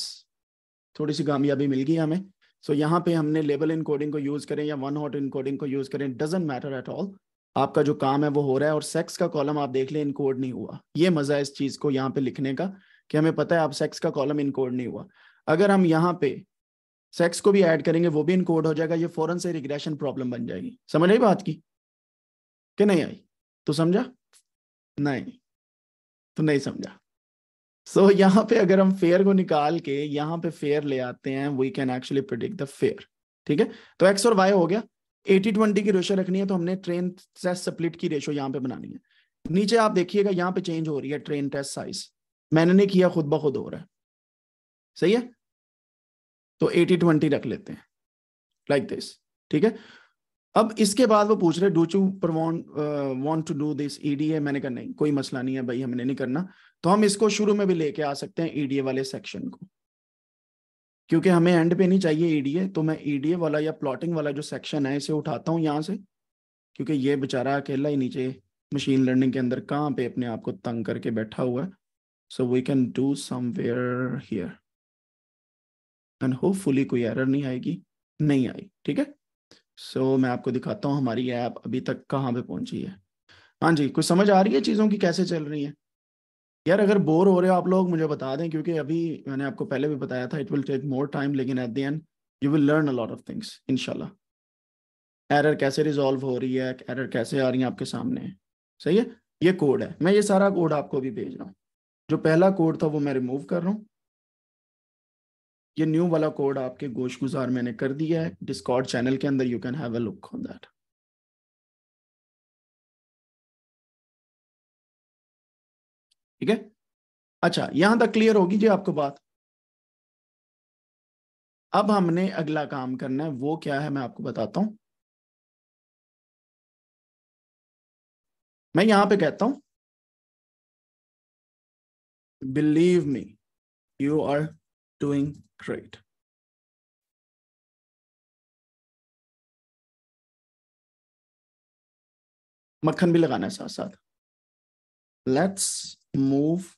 थोड़ी सी कामयाबी मिल गई हमें सो so यहाँ पे हमने लेबल इनकोडिंग को यूज करें या वन हॉट इनकोडिंग को यूज करें डजेंट मैटर एट ऑल आपका जो काम है वो हो रहा है और सेक्स का कॉलम आप देख लें इनकोड नहीं हुआ ये मजा है इस चीज को यहाँ पे लिखने का कि हमें पता है आप सेक्स का कॉलम इनकोड नहीं हुआ अगर हम यहाँ पे सेक्स को भी ऐड करेंगे वो भी इनकोड हो जाएगा ये फॉरन से रिग्रेशन प्रॉब्लम बन जाएगी समझ आई बात की कि नहीं आई तो समझा नहीं तो नहीं समझा सो so, यहाँ पे अगर हम फेयर को निकाल के यहाँ पे फेयर ले आते हैं we can actually predict the fare ठीक है तो एक्स और वाई हो गया एटी ट्वेंटी की रेशो रखनी है तो हमने ट्रेन टेस्ट स्प्लिट की रेशो यहाँ पे बनानी है नीचे आप देखिएगा यहाँ पे चेंज हो रही है ट्रेन टेस्ट साइज मैंने नहीं किया खुद ब खुद हो रहा है सही है तो एटी ट्वेंटी रख लेते हैं लाइक दिस ठीक है अब इसके बाद वो पूछ रहे डू यू पर want to do this EDA मैंने कहा नहीं कोई मसला नहीं है भाई हमने नहीं करना तो हम इसको शुरू में भी लेके आ सकते हैं ईडीए e वाले सेक्शन को क्योंकि हमें एंड पे नहीं चाहिए ईडीए e तो मैं ईडीए e वाला या प्लॉटिंग वाला जो सेक्शन है इसे उठाता हूँ यहाँ से क्योंकि ये बेचारा अकेला ही नीचे मशीन लर्निंग के अंदर कहाँ पे अपने आप को तंग करके बैठा हुआ है so we can do somewhere here and hopefully कोई एरर नहीं आएगी नहीं आई ठीक है सो so, मैं आपको दिखाता हूँ हमारी ऐप अभी तक कहाँ पे पहुंची है हाँ जी कुछ समझ आ रही है चीज़ों की कैसे चल रही है यार अगर बोर हो रहे हो आप लोग मुझे बता दें क्योंकि अभी मैंने आपको पहले भी बताया था it will take more time लेकिन at the end you will learn a lot of things इनशाला एरर कैसे रिजॉल्व हो रही है एरर कैसे आ रही है आपके सामने सही है ये कोड है मैं ये सारा कोड आपको भी भेज रहा हूँ जो पहला कोड था वो मैं रिमूव कर रहा हूँ ये न्यू वाला कोड आपके गोश गुजार मैंने कर दिया है डिस्कॉर्ड चैनल के अंदर you can have a look on that ठीक है अच्छा यहां तक क्लियर होगी जी आपको बात अब हमने अगला काम करना है वो क्या है मैं आपको बताता हूं मैं यहां पे कहता हूं believe me you are doing great मक्खन भी लगाना है साथ साथ let's move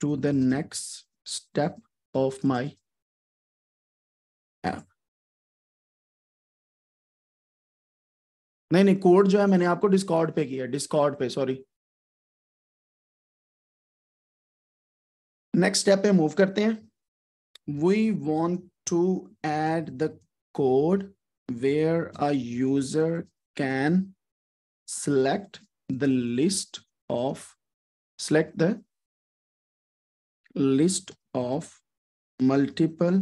to the next step of my app. नहीं नहीं कोड जो है मैंने आपको डिस्कॉर्ड पे किया डिस्कॉर्ड पे सॉरी नेक्स्ट स्टेप पे मूव करते हैं we want to add the code where a user can select the list of select the list of multiple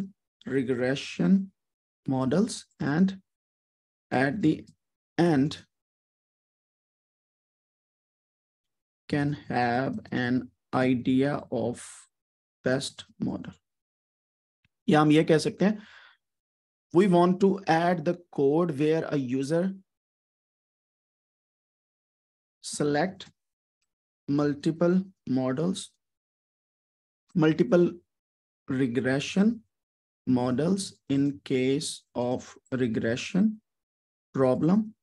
regression models and at the end can have an idea of best model या हम ये कह सकते हैं we want to add the code where a user select multiple models, multiple regression models in case of regression problem.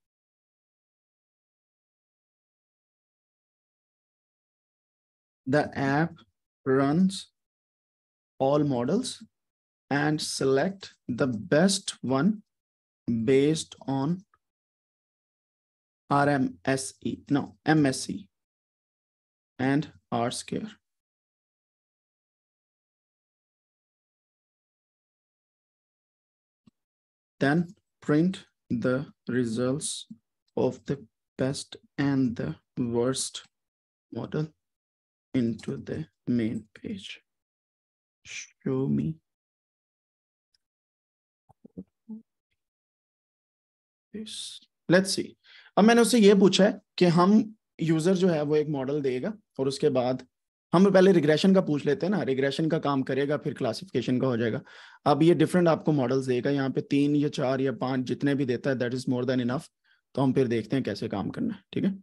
The app runs all models and select the best one based on RMSE, no, MSE and r square. Then print the results of the best and the worst model into the main page. Show me. This. Let's see. अब मैंने उससे ये पूछा है कि हम user जो है वो एक मॉडल देगा और उसके बाद हम पहले रिग्रेशन का पूछ लेते हैं ना रिग्रेशन का काम करेगा फिर क्लासिफिकेशन का हो जाएगा अब ये डिफरेंट आपको मॉडल्स देगा यहाँ पे तीन या चार या पांच जितने भी देता है that is more than enough तो हम फिर देखते हैं कैसे काम करना है ठीक है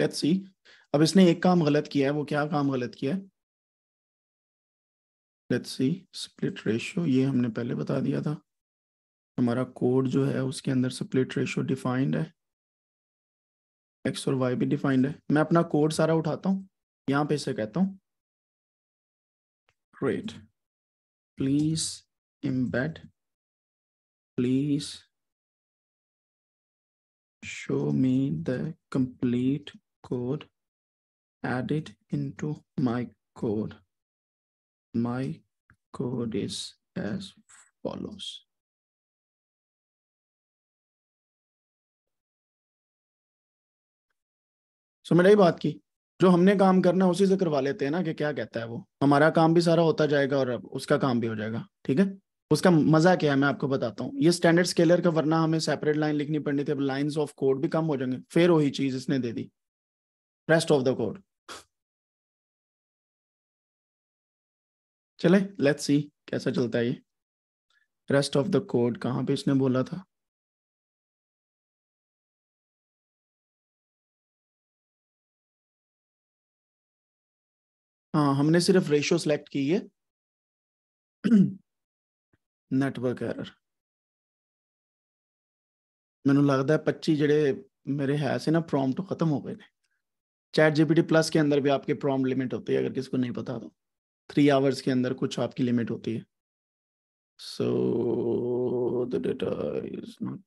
लेट्स सी अब इसने एक काम गलत किया है वो क्या काम गलत किया है लेट्स सी स्प्लिट रेशियो ये हमने पहले बता दिया था हमारा कोड जो है उसके अंदर स्प्लिट रेशियो डिफाइंड है एक्स और वाई भी डिफाइंड है मैं अपना कोड सारा उठाता हूँ यहाँ पे इसे कहता हूँ great please embed please show me the complete code, add it into my code. My code is as follows. so, बात की जो हमने काम करना है उसी से करवा लेते हैं ना कि क्या कहता है वो हमारा काम भी सारा होता जाएगा और उसका काम भी हो जाएगा ठीक है उसका मजा क्या है मैं आपको बताता हूँ ये स्टैंडर्ड स्केलर का वरना हमें सेपरेट लाइन लिखनी पड़नी थी अब लाइंस ऑफ कोड भी कम हो जाएंगे फिर वही चीज इसने दे दी rest of the code. चले लेट्स सी कैसा चलता है ये रेस्ट ऑफ द कोड कहाँ पे इसने बोला था हाँ हमने सिर्फ रेशियो सेलेक्ट की है नेटवर्क एरर लगता है पच्ची जड़े मेरे है से ना प्रॉम्प्ट खत्म हो गए ਨੇ चैट जीपीटी प्लस के अंदर भी आपके प्रॉम लिमिट होती है अगर किसी को नहीं पता तो थ्री आवर्स के अंदर कुछ आपकी लिमिट होती है so the data is not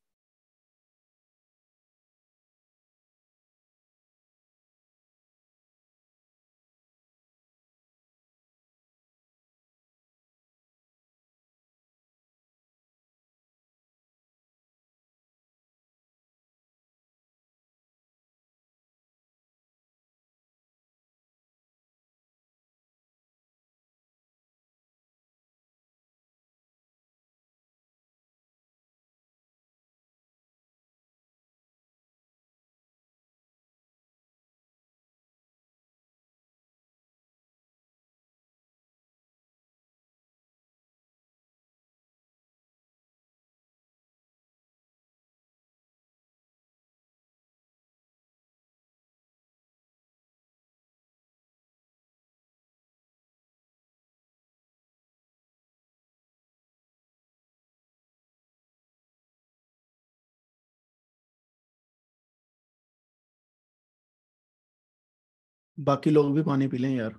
बाकी लोग भी पानी पी लें यार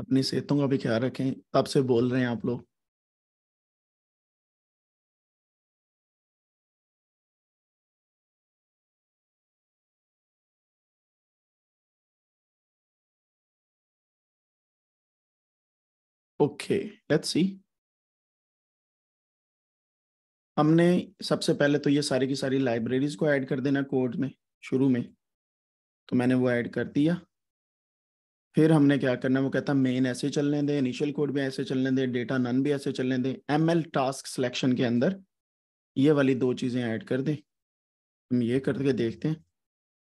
अपनी सेहतों का भी ख्याल रखें तब से बोल रहे हैं आप लोग ओके लेट्स सी हमने सबसे पहले तो ये सारी की सारी लाइब्रेरीज को ऐड कर देना कोड में शुरू में तो मैंने वो ऐड कर दिया फिर हमने क्या करना वो कहता मेन ऐसे चलने दें इनिशियल कोड भी ऐसे चलने दें डेटा नन भी ऐसे चलने दें एम एल टास्क सिलेक्शन के अंदर ये वाली दो चीज़ें ऐड कर दें हम ये करके देखते हैं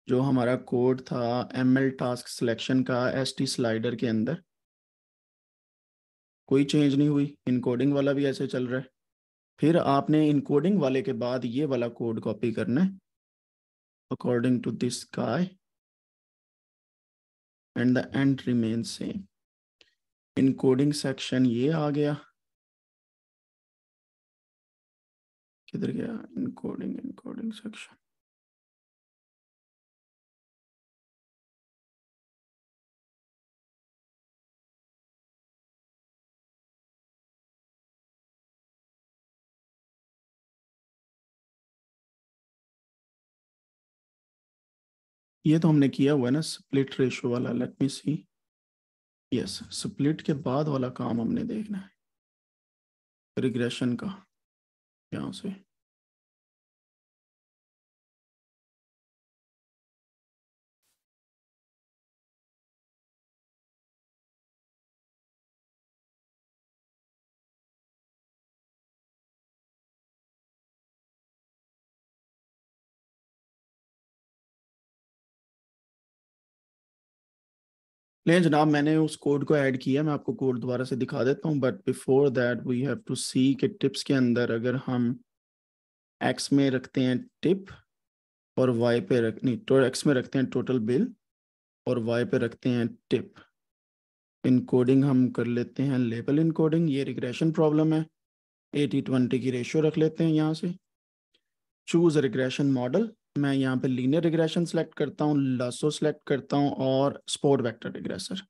जो हमारा कोड था एम एल टास्क सिलेक्शन का एस टी स्लाइडर के अंदर कोई चेंज नहीं हुई इनकोडिंग वाला भी ऐसे चल रहा है फिर आपने इनकोडिंग वाले के बाद ये वाला कोड कॉपी करना है अकॉर्डिंग टू दिस काय and the end remain same encoding section ये आ गया किधर गया इनकोडिंग इनकोडिंग सेक्शन ये तो हमने किया हुआ है ना स्प्लिट रेशो वाला let me see yes split के बाद वाला काम हमने देखना है रिग्रेशन का यहाँ से लें जनाब मैंने उस कोड को ऐड किया मैं आपको कोड दोबारा से दिखा देता हूँ but before that we have to see के टिप्स के अंदर अगर हम एक्स में रखते हैं टिप और वाई पे रख नहीं तो एक्स में रखते हैं टोटल बिल और वाई पे रखते हैं टिप इनकोडिंग हम कर लेते हैं लेबल इनकोडिंग ये रिग्रेशन प्रॉब्लम है एटी ट्वेंटी की रेशियो रख लेते हैं यहाँ से चूज रिग्रेशन मॉडल मैं यहाँ पे लीनियर रिग्रेशन सेलेक्ट करता हूँ लसो सेलेक्ट करता हूँ और स्पोर्ट वेक्टर रिग्रेसर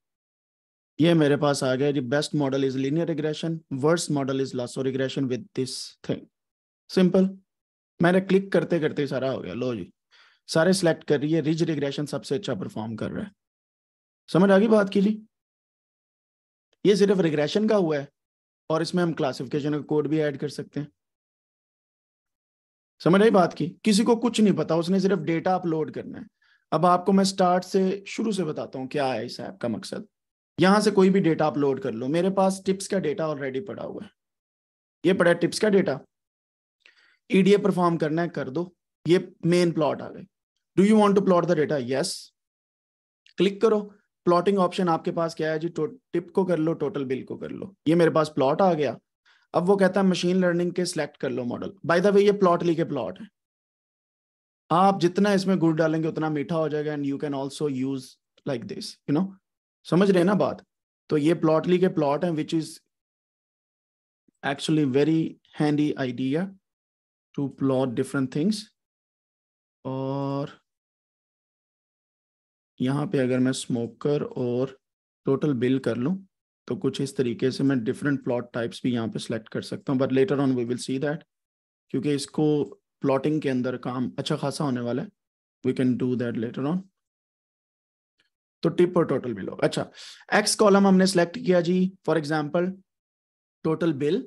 ये मेरे पास आ गया जी best model is linear regression worst model is lasso regression with this thing simple मैंने क्लिक करते करते सारा हो गया लो जी सारे सिलेक्ट कर रही है रिज रिग्रेशन सबसे अच्छा परफॉर्म कर रहा है समझ आ गई बात की जी ये सिर्फ रिग्रेशन का हुआ है और इसमें हम क्लासिफिकेशन का कोड भी ऐड कर सकते हैं समझ आई बात की किसी को कुछ नहीं पता उसने सिर्फ डेटा अपलोड करना है अब आपको मैं स्टार्ट से शुरू से बताता हूँ क्या है इस ऐप का मकसद यहां से कोई भी डेटा अपलोड कर लो मेरे पास टिप्स का डेटा ऑलरेडी पड़ा हुआ है ये पड़ा है टिप्स का डेटा ईडीए परफॉर्म करना है कर दो ये मेन प्लॉट आ गए do you want to plot the data yes click करो प्लॉटिंग ऑप्शन आपके पास क्या है जी टिप को कर लो टोटल बिल को कर लो ये मेरे पास प्लॉट आ गया अब वो कहता है मशीन लर्निंग के सिलेक्ट कर लो मॉडल बाय द वे ये प्लॉटली के प्लॉट है आप जितना इसमें गुड़ डालेंगे उतना मीठा हो जाएगा and you can also use like this you know समझ रहे हैं ना बात तो ये प्लॉटली के प्लॉट हैं which is actually very handy idea to plot different things और यहाँ पे अगर मैं स्मोकर और टोटल बिल कर लूँ तो कुछ इस तरीके से मैं डिफरेंट प्लॉट टाइप्स भी यहाँ पे सिलेक्ट कर सकता हूँ but later on we will see that क्योंकि इसको प्लॉटिंग के अंदर काम अच्छा खासा होने वाला है we can do that later on तो टिप और टोटल बिल होगा अच्छा एक्स कॉलम हमने सेलेक्ट किया जी for example total bill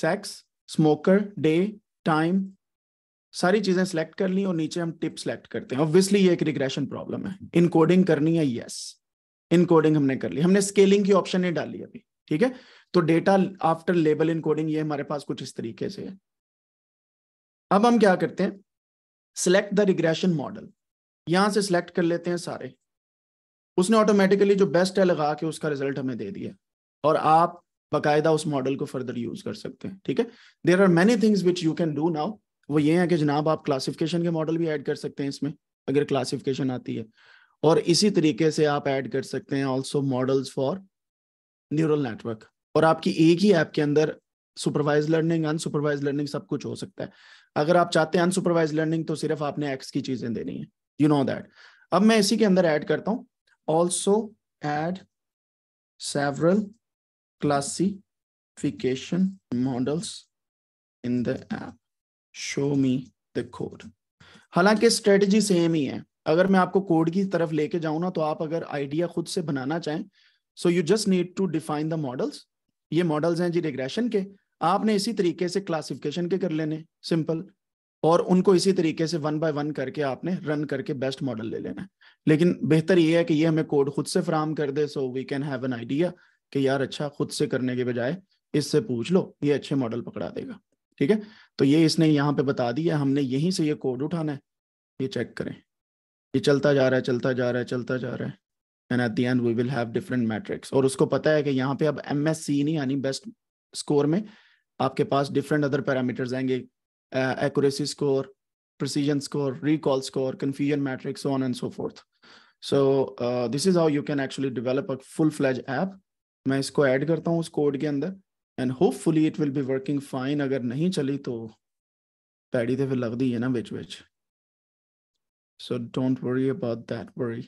sex smoker day time सारी चीजें सेलेक्ट कर ली और नीचे हम टिप सेलेक्ट करते हैं ऑब्वियसली ये एक रिग्रेशन प्रॉब्लम है इनकोडिंग करनी है यस yes. इनकोडिंग हमने कर ली हमने स्केलिंग की ऑप्शन नहीं डाली अभी ठीक है तो डेटा आफ्टर लेबल इनकोडिंग ये हमारे पास कुछ इस तरीके से है अब हम क्या करते हैं सिलेक्ट द रिग्रेशन मॉडल यहां से सिलेक्ट कर लेते हैं सारे उसने ऑटोमेटिकली जो बेस्ट है लगा के उसका रिजल्ट हमें दे दिया और आप बकायदा उस मॉडल को फर्दर यूज कर सकते हैं ठीक है there are many things which you can do now वो ये है कि जनाब आप क्लासिफिकेशन के मॉडल भी ऐड कर सकते हैं इसमें अगर क्लासिफिकेशन आती है और इसी तरीके से आप ऐड कर सकते हैं also models for neural network और आपकी एक ही ऐप के अंदर सुपरवाइज लर्निंग अनसुपरवाइज लर्निंग सब कुछ हो सकता है अगर आप चाहते हैं अनसुपरवाइज लर्निंग तो सिर्फ आपने एक्स की चीजें देनी है यू नो दैट अब मैं इसी के अंदर ऐड करता हूँ also add several classification models in the app show me the code हालांकि स्ट्रेटजी सेम ही है अगर मैं आपको कोड की तरफ लेके जाऊं ना तो आप अगर आइडिया खुद से बनाना चाहें so you just need to define the models ये मॉडल्स हैं जी रिग्रेशन के आपने इसी तरीके से क्लासिफिकेशन के कर लेने सिंपल और उनको इसी तरीके से वन बाय वन करके आपने रन करके बेस्ट मॉडल ले लेना है लेकिन बेहतर ये है कि ये हमें कोड खुद से फ्राहम कर दे so we can have an idea कि यार अच्छा खुद से करने के बजाय इससे पूछ लो ये अच्छे मॉडल पकड़ा देगा ठीक है तो ये इसने यहाँ पे बता दिया हमने यहीं से ये कोड उठाना है ये चेक करें ये चलता जा रहा है चलता जा रहा है चलता जा रहा है and at the end we will have different metrics और उसको पता है कि यहाँ पे अब एम एस सी नहीं यानी बेस्ट स्कोर में आपके पास डिफरेंट अदर पैरामीटर्स आएंगे accuracy score precision score recall score confusion matrix on and so forth so this is how you can actually develop a full fledged app मैं इसको add करता हूँ उस कोड के अंदर and hopefully it will be working fine अगर नहीं चली तो पैड़ी तो फिर लगती है ना बिच बिच so don't worry about that worry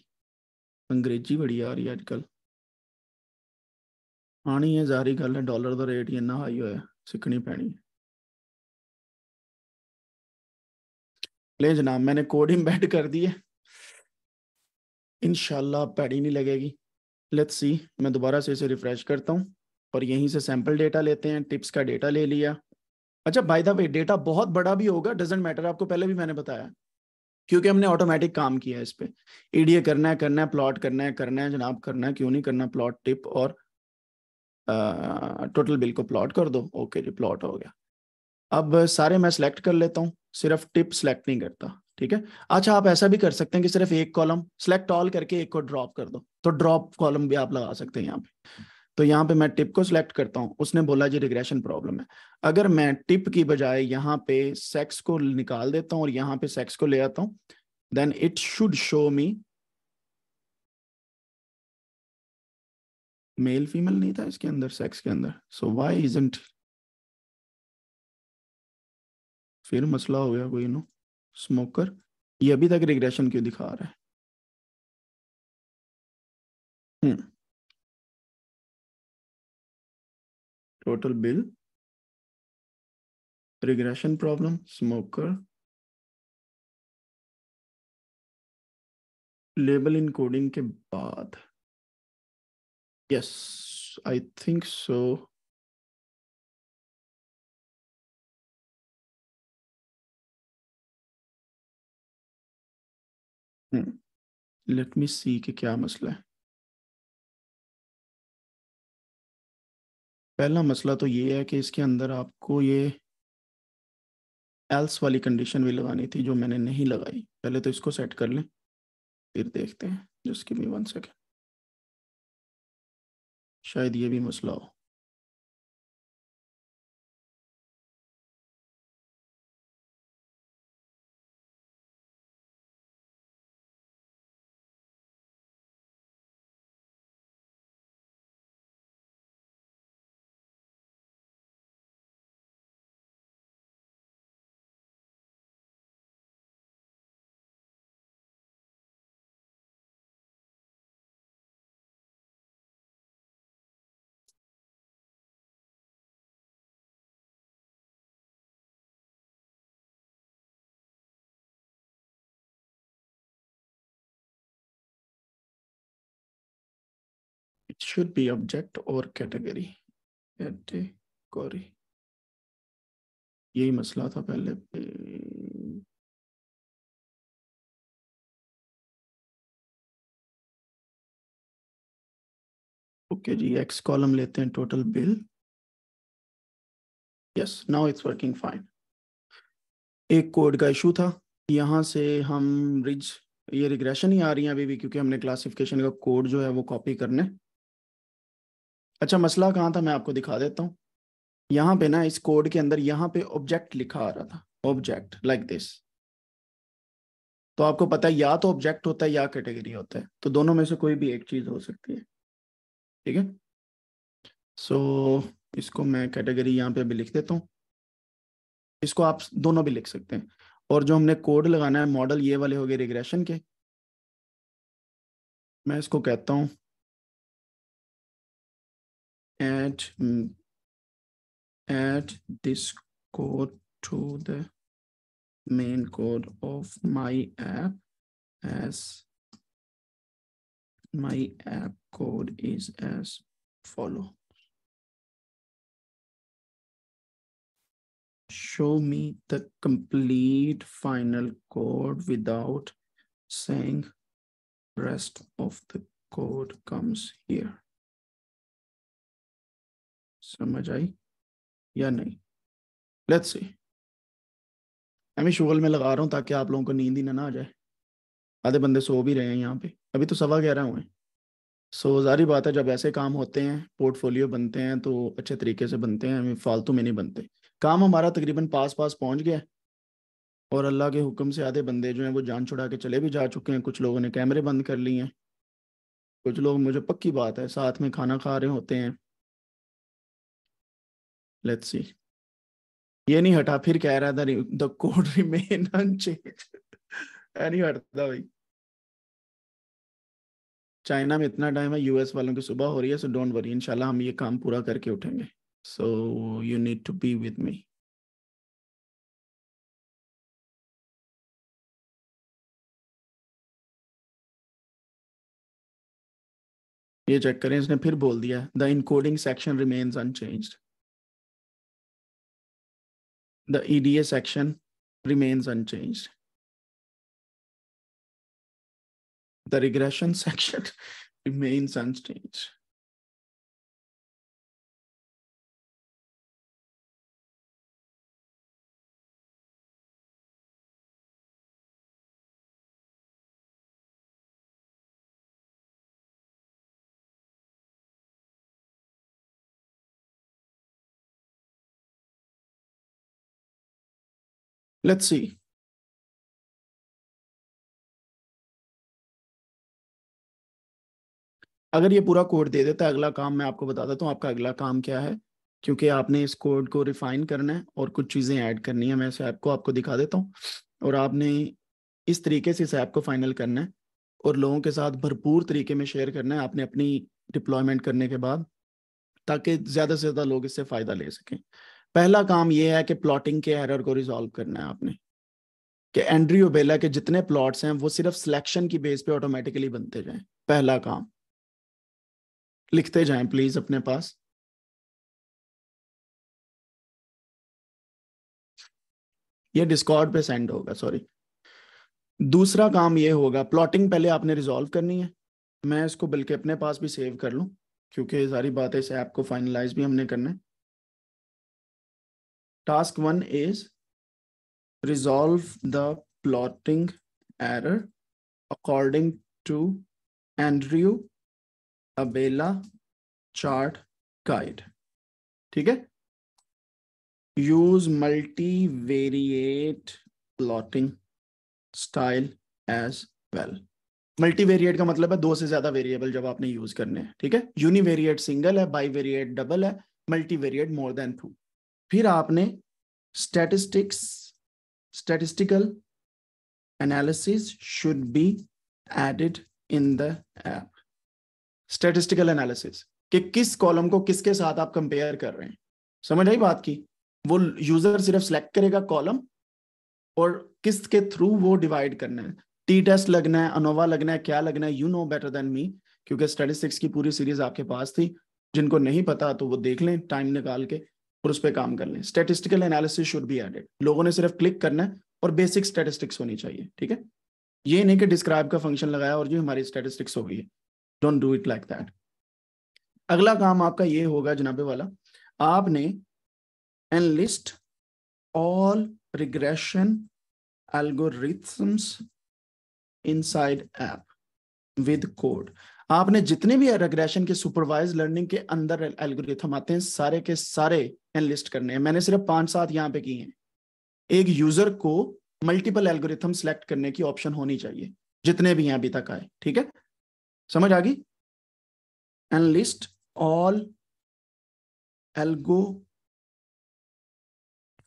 बड़ी आ रही है अजकल आनी है जारी गल है डॉलर का रेट ही इन्ना हाई ਹੋਇਆ सीखनी पैनी है ले जनाब मैंने कोड इम्बेड कर दी है इनशाला पैड़ी नहीं लगेगी लेट्स सी मैं दोबारा से इसे रिफ्रेश करता हूँ और यहीं से सैंपल डेटा लेते हैं टिप्स का डेटा ले लिया अच्छा बाय द वे डेटा बहुत बड़ा भी होगा डजेंट मैटर आपको पहले भी मैंने बताया क्योंकि हमने ऑटोमेटिक काम किया है इस पर ईडीए करना है करना है प्लॉट करना है करना है जनाब करना है क्यों नहीं करना प्लॉट टिप और टोटल बिल को प्लॉट कर दो ओके जी प्लॉट हो गया अब सारे मैं सिलेक्ट कर लेता हूँ सिर्फ टिप सिलेक्ट नहीं करता ठीक है अच्छा आप ऐसा भी कर सकते हैं कि सिर्फ एक कॉलम सिलेक्ट ऑल करके एक को ड्रॉप कर दो तो ड्रॉप कॉलम भी आप लगा सकते हैं यहाँ पे तो यहाँ पे मैं टिप को सिलेक्ट करता हूँ उसने बोला जी रिग्रेशन प्रॉब्लम है अगर मैं टिप की बजाय यहाँ पे सेक्स को निकाल देता हूँ और यहाँ पे सेक्स को ले आता हूँ then it should show me male female नहीं था इसके अंदर सेक्स के अंदर सो वाई इज फिर मसला हो गया कोई नो स्मोकर ये अभी तक रिग्रेशन क्यों दिखा रहा है हम्म total bill regression problem smoke curve label encoding के बाद yes I think so let me see कि क्या मसला है पहला मसला तो ये है कि इसके अंदर आपको ये एल्स वाली कंडीशन भी लगानी थी जो मैंने नहीं लगाई पहले तो इसको सेट कर लें फिर देखते हैं जिसकी भी वन सेकेंड शायद ये भी मसला हो should be object or category category यही मसला था पहले ओके जी एक्स कॉलम लेते हैं total bill yes now it's working fine एक कोड का इशू था यहां से हम रिज ये रिग्रेशन ही आ रही है अभी भी क्योंकि हमने क्लासिफिकेशन का कोड जो है वो कॉपी करने अच्छा मसला कहाँ था मैं आपको दिखा देता हूँ यहाँ पे ना इस कोड के अंदर यहाँ पे ऑब्जेक्ट लिखा आ रहा था ऑब्जेक्ट लाइक दिस तो आपको पता है या तो ऑब्जेक्ट होता है या कैटेगरी होता है तो दोनों में से कोई भी एक चीज हो सकती है ठीक है सो इसको मैं कैटेगरी यहाँ पे अभी लिख देता हूँ इसको आप दोनों भी लिख सकते हैं और जो हमने कोड लगाना है मॉडल ये वाले हो गए रिग्रेशन के मैं इसको कहता हूँ add mm, add this code to the main code of my app as my app code is as follow show me the complete final code without saying rest of the code comes here समझ आई या नहीं let's see मैं शुगल में लगा रहा हूँ ताकि आप लोगों को नींद ही ना आ जाए आधे बंदे सो भी रहे हैं यहाँ पे अभी तो सवा ग्यारह हुए सो जारी बात है जब ऐसे काम होते हैं पोर्टफोलियो बनते हैं तो अच्छे तरीके से बनते हैं फालतू में नहीं बनते काम हमारा तकरीबन पास पास पहुँच गया और अल्लाह के हुक्म से आधे बंदे जो हैं वो जान छुड़ा के चले भी जा चुके हैं कुछ लोगों ने कैमरे बंद कर लिए हैं कुछ लोग मुझे पक्की बात है साथ में खाना खा रहे होते हैं लेट्स सी ये नहीं हटा फिर कह रहा था द कोड रिमेन अनचेंज नहीं हटता भाई चाइना में इतना टाइम है यूएस वालों की सुबह हो रही है सो डोंट वरी इंशाल्लाह हम ये काम पूरा करके उठेंगे so you need to be with me ये चेक करें इसने फिर बोल दिया the encoding section remains unchanged the EDA section remains unchanged. The regression section remains unchanged. Let's see. अगर ये पूरा कोड दे देता है अगला काम मैं आपको बता देता हूँ आपका अगला काम क्या है क्योंकि आपने इस कोड को रिफाइन करना है और कुछ चीज़ें ऐड करनी है मैं इस ऐप को आपको दिखा देता हूँ और आपने इस तरीके से इस ऐप को फाइनल करना है और लोगों के साथ भरपूर तरीके में शेयर करना है आपने अपनी डिप्लॉयमेंट करने के बाद ताकि ज़्यादा से ज़्यादा लोग इससे फ़ायदा ले सकें पहला काम यह है कि प्लॉटिंग के एरर को रिजॉल्व करना है आपने कि एंड्रियो बेला के जितने प्लॉट्स हैं वो सिर्फ सिलेक्शन की बेस पे ऑटोमेटिकली बनते जाएं पहला काम लिखते जाएं प्लीज अपने पास ये डिस्कॉर्ड पे सेंड होगा सॉरी दूसरा काम ये होगा प्लॉटिंग पहले आपने रिजॉल्व करनी है मैं इसको बल्कि अपने पास भी सेव कर लूं क्योंकि सारी बातें है इस ऐप को फाइनलाइज भी हमने करना है task one is resolve the plotting error according to Andrew Abela chart guide. ठीक है use multivariate plotting style as well. Multivariate का मतलब है दो से ज्यादा वेरिएबल जब आपने यूज करने हैं ठीक है यूनिवेरिएट सिंगल है बाईवेरिएट डबल है मल्टीवेरिएट मोर देन टू फिर आपने statistics statistical analysis should be added in the app statistical analysis कि किस कॉलम को किसके साथ आप कंपेयर कर रहे हैं समझ आई बात की वो यूजर सिर्फ सेलेक्ट करेगा कॉलम और किसके थ्रू वो डिवाइड करना है टी टेस्ट लगना है अनोवा लगना है क्या लगना है you know better than me क्योंकि स्टैटिस्टिक्स की पूरी सीरीज आपके पास थी जिनको नहीं पता तो वो देख लें टाइम निकाल के और उस पर काम कर लें statistical analysis should be added लोगों ने सिर्फ क्लिक करना है और बेसिक स्टेटिस्टिक्स होनी चाहिए ठीक है ये नहीं कि डिस्क्राइब का फंक्शन लगाया और जो हमारी स्टेटिस्टिक्स हो गई है don't do it like that अगला काम आपका ये होगा जनाबे वाला आपने enlist all regression algorithms inside app with code आपने जितने भी रेग्रेशन के सुपरवाइज लर्निंग के अंदर एल्गोरिथम आते हैं सारे के सारे एनलिस्ट करने हैं मैंने सिर्फ पांच सात यहाँ पे किए हैं एक यूजर को मल्टीपल एल्गोरिथम सेलेक्ट करने की ऑप्शन होनी चाहिए जितने भी हैं अभी तक आए ठीक है समझ आ गई enlist all 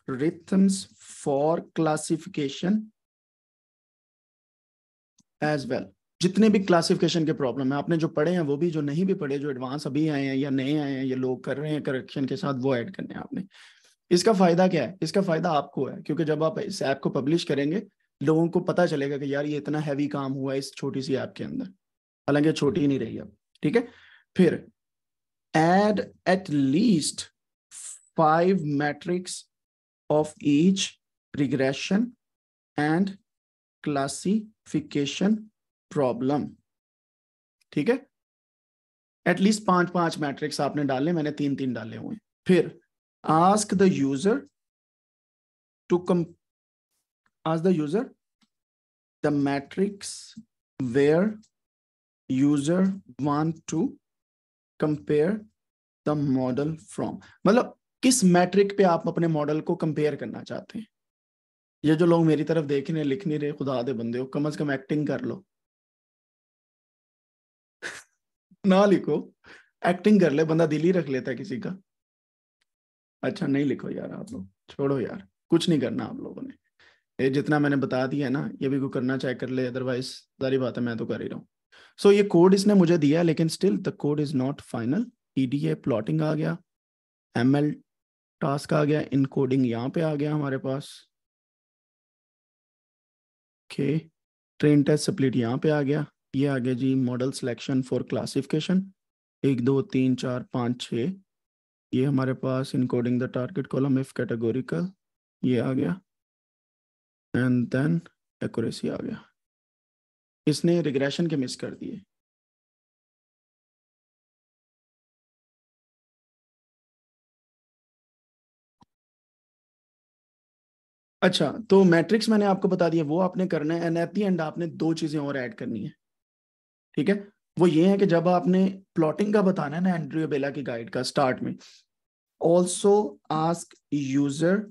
algorithms for classification as well जितने भी क्लासिफिकेशन के प्रॉब्लम है आपने जो पढ़े हैं वो भी जो नहीं भी पढ़े जो एडवांस अभी आए हैं या नए आए हैं ये लोग कर रहे हैं करेक्शन के साथ वो ऐड करने हैं आपने इसका फायदा क्या है इसका फायदा आपको है क्योंकि जब आप इस ऐप को पब्लिश करेंगे लोगों को पता चलेगा कि यार ये इतना हैवी काम हुआ है इस छोटी सी ऐप के अंदर हालांकि छोटी ही नहीं रही अब ठीक है फिर add at least five metrics of each regression and classification problem ठीक है एटलीस्ट पांच पांच मैट्रिक्स आपने डाले मैंने तीन तीन डाले हुए फिर ask the user to come ask the user the metrics where user want to compare the model from मतलब किस मैट्रिक पे आप अपने मॉडल को कंपेयर करना चाहते हैं ये जो लोग मेरी तरफ देख रहे लिख नहीं रहे खुदा दे बंदे हो कम अज कम एक्टिंग कर लो ना लिखो एक्टिंग कर ले बंदा दिल ही रख लेता है किसी का अच्छा नहीं लिखो यार आप लोग छोड़ो यार कुछ नहीं करना आप लोगों ने ये जितना मैंने बता दिया है ना ये भी को करना चाहे कर ले अदरवाइज सारी बात है मैं तो कर ही रहा हूँ सो so, ये कोड इसने मुझे दिया लेकिन still the code is not final EDA plotting आ गया एम एल टास्क आ गया इनकोडिंग यहाँ पे आ गया हमारे पास ओके ट्रेन टेस्ट सप्लीट यहाँ पे आ गया ये आ गया जी मॉडल सिलेक्शन फॉर क्लासिफिकेशन एक दो तीन चार पाँच छः ये हमारे पास encoding the target column if categorical ये आ गया एंड देन एक्यूरेसी आ गया इसने रिग्रेशन के मिस कर दिए अच्छा तो मैट्रिक्स मैंने आपको बता दिया वो आपने करना है एंड एट दी एंड आपने दो चीज़ें और ऐड करनी है ठीक है वो ये है कि जब आपने प्लॉटिंग का बताना है ना एंड्रियो बेला की गाइड का स्टार्ट में also ask user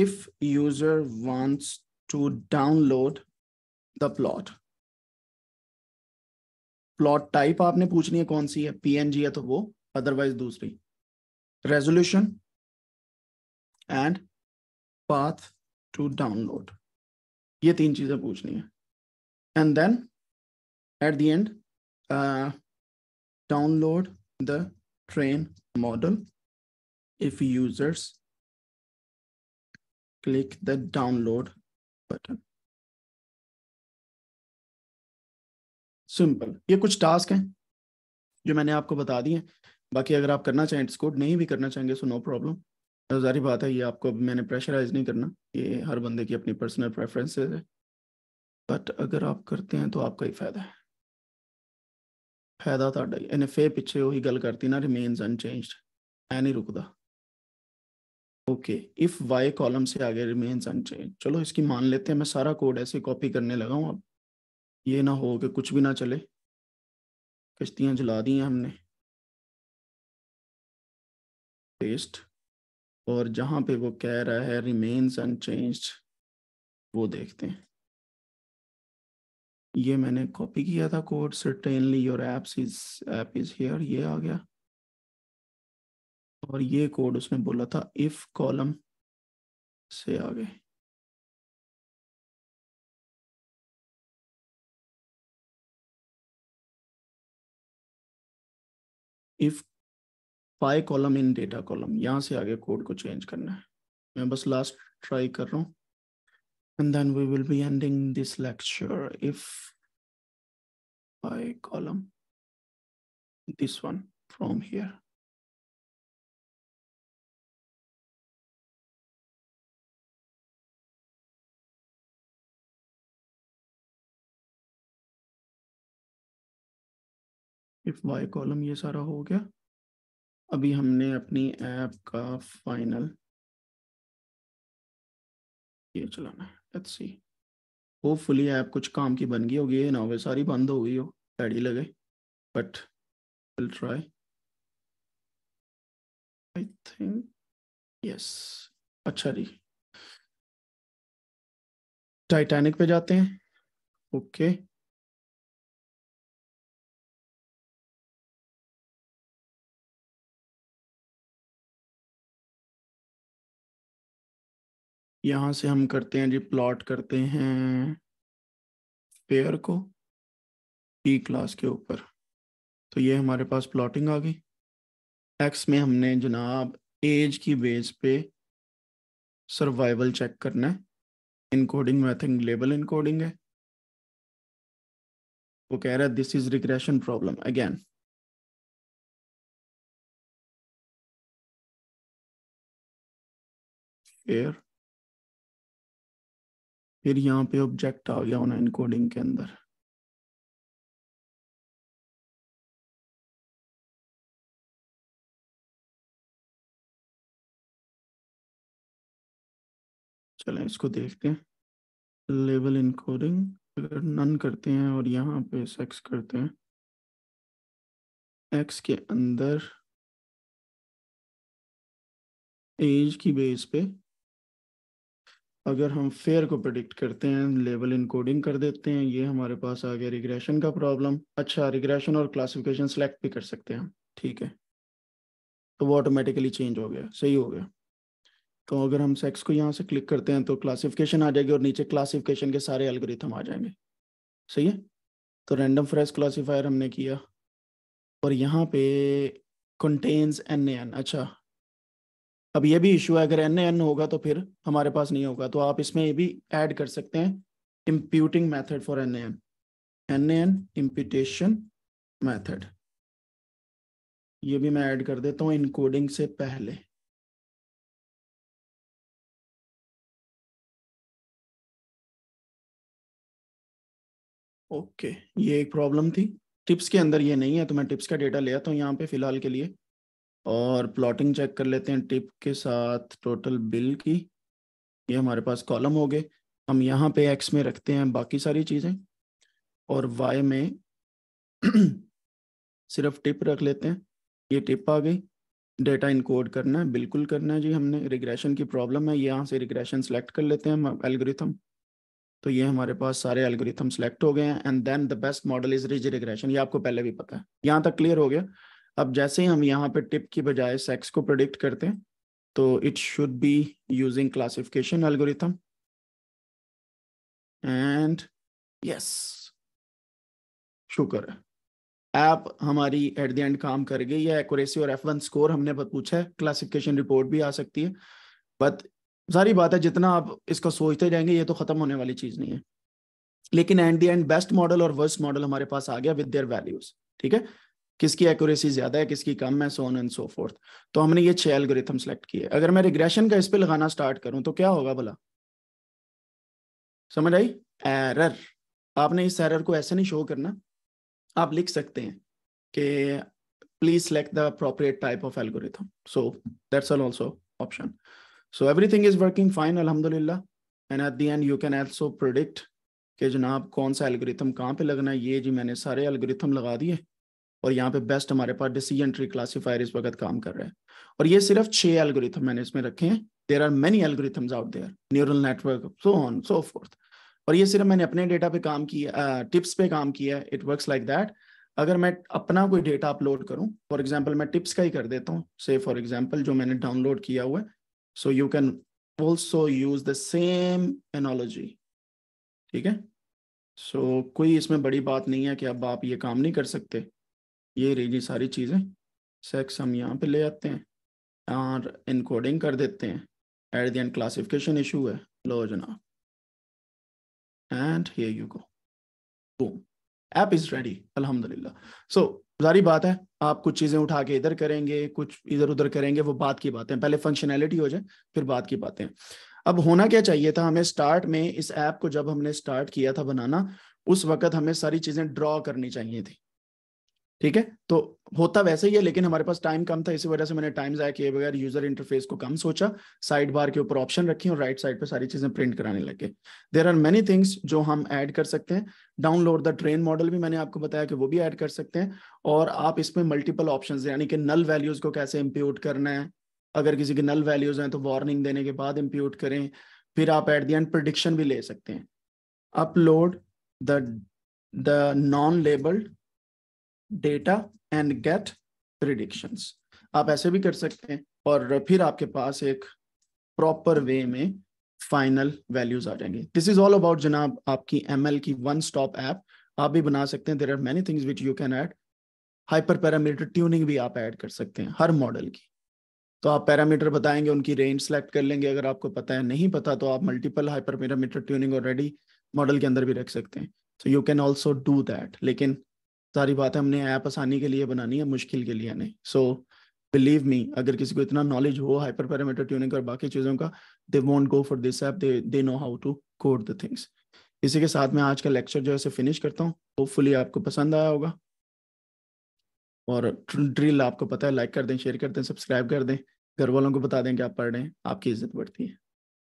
if user wants to download the plot plot type आपने पूछनी है कौन सी है पीएनजी है तो वो अदरवाइज दूसरी resolution and path to download ये तीन चीजें पूछनी है and then At the end, uh, download the train model. If users click the download button simple ये कुछ टास्क हैं जो मैंने आपको बता दिए बाकी अगर आप करना चाहें डिस्कोड नहीं भी करना चाहेंगे सो नो प्रॉब्लम जारी बात है ये आपको अब मैंने प्रेशराइज नहीं करना ये हर बंदे की अपनी पर्सनल प्रेफरेंसेस है बट अगर आप करते हैं तो आपका ही फायदा है ਫਾਇਦਾ ਤੁਹਾਡਾ ਹੀ ਐਨਐਫਏ ਪਿੱਛੇ ਉਹੀ ਗੱਲ ਕਰਤੀ ਨਾ ਰਿਮੇਨਸ ਅਨਚੇਂਜਡ ਐ ਨਹੀਂ ਰੁਕਦਾ ओके इफ वाई कॉलम से आगे रिमेन्स अनचेंज चलो इसकी मान लेते हैं मैं सारा कोड ऐसे कॉपी करने लगा हूँ अब ये ना हो कि कुछ भी ना चले किश्तियाँ जला दी हैं हमने पेस्ट और जहाँ पे वो कह रहा है रिमेन्स अनचेंज वो देखते हैं ये मैंने कॉपी किया था code certainly your apps is app is here ये आ गया और ये कोड उसने बोला था इफ कॉलम से आ गए if pi column in data column यहां से आगे कोड को चेंज करना है मैं बस लास्ट ट्राई कर रहा हूँ And then we will be ending this lecture if by column, this one from here. If y column ये सारा हो गया अभी हमने अपनी ऐप का फाइनल ये चलाना है लेट्स सी होपफुली ऐप कुछ काम की बन गई होगी ना वे सारी बंद हो गई हो पैडी लगे but will try I think yes अच्छा जी टाइटैनिक पे जाते हैं ओके okay. यहां से हम करते हैं जी प्लॉट करते हैं पेयर को पी क्लास के ऊपर तो ये हमारे पास प्लॉटिंग आ गई एक्स में हमने जनाब एज की बेस पे सर्वाइवल चेक करना है इनकोडिंग मैथिंग लेबल इनकोडिंग है वो कह रहा है this is regression problem again fare फिर यहाँ पे ऑब्जेक्ट आ गया होना इनकोडिंग के अंदर चले इसको देखते हैं लेवल इनकोडिंग अगर नन करते हैं और यहाँ पे सेक्स करते हैं एक्स के अंदर एज की बेस पे अगर हम फेयर को प्रडिक्ट करते हैं लेवल इनकोडिंग कर देते हैं ये हमारे पास आ गया रिग्रेशन का प्रॉब्लम अच्छा रिग्रेशन और क्लासिफिकेशन सेलेक्ट भी कर सकते हैं ठीक है तो वो ऑटोमेटिकली चेंज हो गया सही हो गया तो अगर हम सेक्स को यहाँ से क्लिक करते हैं तो क्लासिफिकेशन आ जाएगी और नीचे क्लासिफिकेशन के सारे एल्गोरिथम आ जाएंगे सही है तो रैंडम फ्रेश क्लासीफायर हमने किया और यहाँ पे कंटेन्स एन एन अच्छा अब ये भी इशू है अगर एन एन होगा तो फिर हमारे पास नहीं होगा तो आप इसमें ये भी ऐड कर सकते हैं imputing method for N N N N imputation method ये भी मैं ऐड कर देता हूँ इनकोडिंग से पहले ओके okay, ये एक प्रॉब्लम थी टिप्स के अंदर ये नहीं है तो मैं टिप्स का डेटा ले आता हूँ यहाँ पे फिलहाल के लिए और प्लॉटिंग चेक कर लेते हैं टिप के साथ टोटल बिल की ये हमारे पास कॉलम हो गए हम यहाँ पे एक्स में रखते हैं बाकी सारी चीज़ें और वाई में सिर्फ टिप रख लेते हैं ये टिप आ गई डेटा इनकोड करना है बिल्कुल करना है जी हमने रिग्रेशन की प्रॉब्लम है यहाँ से रिग्रेशन सेलेक्ट कर लेते हैं हम एल्गोरिथम तो ये हमारे पास सारे एल्गोरिथम सेलेक्ट हो गए हैं and then the best model is ridge regression ये आपको पहले भी पता है यहाँ तक क्लियर हो गया अब जैसे ही हम यहाँ पे टिप की बजाय सेक्स को प्रोडिक्ट करते हैं तो it should be using classification algorithm and yes शुक्र है ऐप हमारी एट द एंड काम कर गई है एक्यूरेसी और एफ वन स्कोर हमने पूछा है क्लासिफिकेशन रिपोर्ट भी आ सकती है बट सारी बात है जितना आप इसको सोचते जाएंगे ये तो खत्म होने वाली चीज नहीं है लेकिन and the end best model और वर्स्ट मॉडल हमारे पास आ गया विद देयर वैल्यूज ठीक है किसकी एक्यूरेसी ज्यादा है किसकी कम है सोन एंड सो फोर्थ तो हमने ये छह एल्गोरिथम सेलेक्ट किए अगर मैं रिग्रेशन का इस पर लगाना स्टार्ट करूं तो क्या होगा भला समझ आई एरर आपने इस एरर को ऐसे नहीं शो करना आप लिख सकते हैं कि please select the appropriate type of algorithm so that's all also option so everything is working fine अलहमदुल्ला and at the end you can also predict कि जनाब कौन सा एल्गोरिथम कहाँ पे लगना है ये जी मैंने सारे एल्गोरिथम लगा दिए और यहाँ पे बेस्ट हमारे पास डिसीजन ट्री क्लासीफायर इस वक्त काम कर रहे हैं और ये सिर्फ छह एल्गोरिथम मैंने इसमें रखे हैं there are many algorithms out there neural network so on so forth और ये सिर्फ मैंने अपने डेटा पे काम किया टिप्स पे काम किया है इट वर्क्स लाइक दैट अगर मैं अपना कोई डेटा अपलोड करूँ फॉर एग्जाम्पल मैं टिप्स का ही कर देता हूं से फॉर एग्जाम्पल जो मैंने डाउनलोड किया हुआ है so you can also use the same analogy ठीक है सो so, कोई इसमें बड़ी बात नहीं है कि अब आप ये काम नहीं कर सकते ये रही सारी चीज़ें सेक्स हम यहाँ पे ले आते हैं और इनकोडिंग कर देते हैं at the end classification issue है लो जनाब and here you go boom app is ready अल्हम्दुलिल्लाह सो जारी बात है आप कुछ चीज़ें उठा के इधर करेंगे कुछ इधर उधर करेंगे वो बात की बातें पहले फंक्शनैलिटी हो जाए फिर बात की बातें अब होना क्या चाहिए था हमें स्टार्ट में इस ऐप को जब हमने स्टार्ट किया था बनाना उस वक्त हमें सारी चीज़ें ड्रॉ करनी चाहिए थी ठीक है तो होता वैसे ही है लेकिन हमारे पास टाइम कम था इसी वजह से मैंने टाइम जाया किए बगैर यूजर इंटरफेस को कम सोचा साइड बार के ऊपर ऑप्शन रखी और राइट साइड पर सारी चीजें प्रिंट कराने लगे देर आर मेनी थिंग्स जो हम ऐड कर सकते हैं डाउनलोड द ट्रेन मॉडल भी मैंने आपको बताया कि वो भी ऐड कर सकते हैं और आप इसमें मल्टीपल ऑप्शन यानी कि नल वैल्यूज को कैसे इम्प्यूट करना है अगर किसी के नल वैल्यूज हैं तो वार्निंग देने के बाद इम्प्यूट करें फिर आप एट दी एंड प्रडिक्शन भी ले सकते हैं upload the the non labelled data and get predictions आप ऐसे भी कर सकते हैं और फिर आपके पास एक प्रॉपर वे में फाइनल वैल्यूज आ जाएंगे दिस इज ऑल अबाउट जनाब आपकी एम की वन स्टॉप ऐप आप भी बना सकते हैं there are many things which you can add hyper parameter tuning भी आप ऐड कर सकते हैं हर मॉडल की तो आप पैरामीटर बताएंगे उनकी रेंज सेलेक्ट कर लेंगे अगर आपको पता है नहीं पता तो आप multiple hyper parameter tuning already model के अंदर भी रख सकते हैं so you can also do that लेकिन सारी बात है हमने ऐप आसानी के लिए बनानी है मुश्किल के लिए नहीं सो बिलीव मी अगर किसी को इतना नॉलेज हो हाइपर पैरामीटर ट्यूनिंग और बाकी चीज़ों का they won't go for this app they they know how to code the things इसी के साथ मैं आज का लेक्चर जो है इसे फिनिश करता हूँ होपफुली आपको पसंद आया होगा और ड्रिल आपको पता है लाइक कर दें शेयर कर दें सब्सक्राइब कर दें घर वालों को बता दें कि आप पढ़ रहे हैं आपकी इज्जत बढ़ती है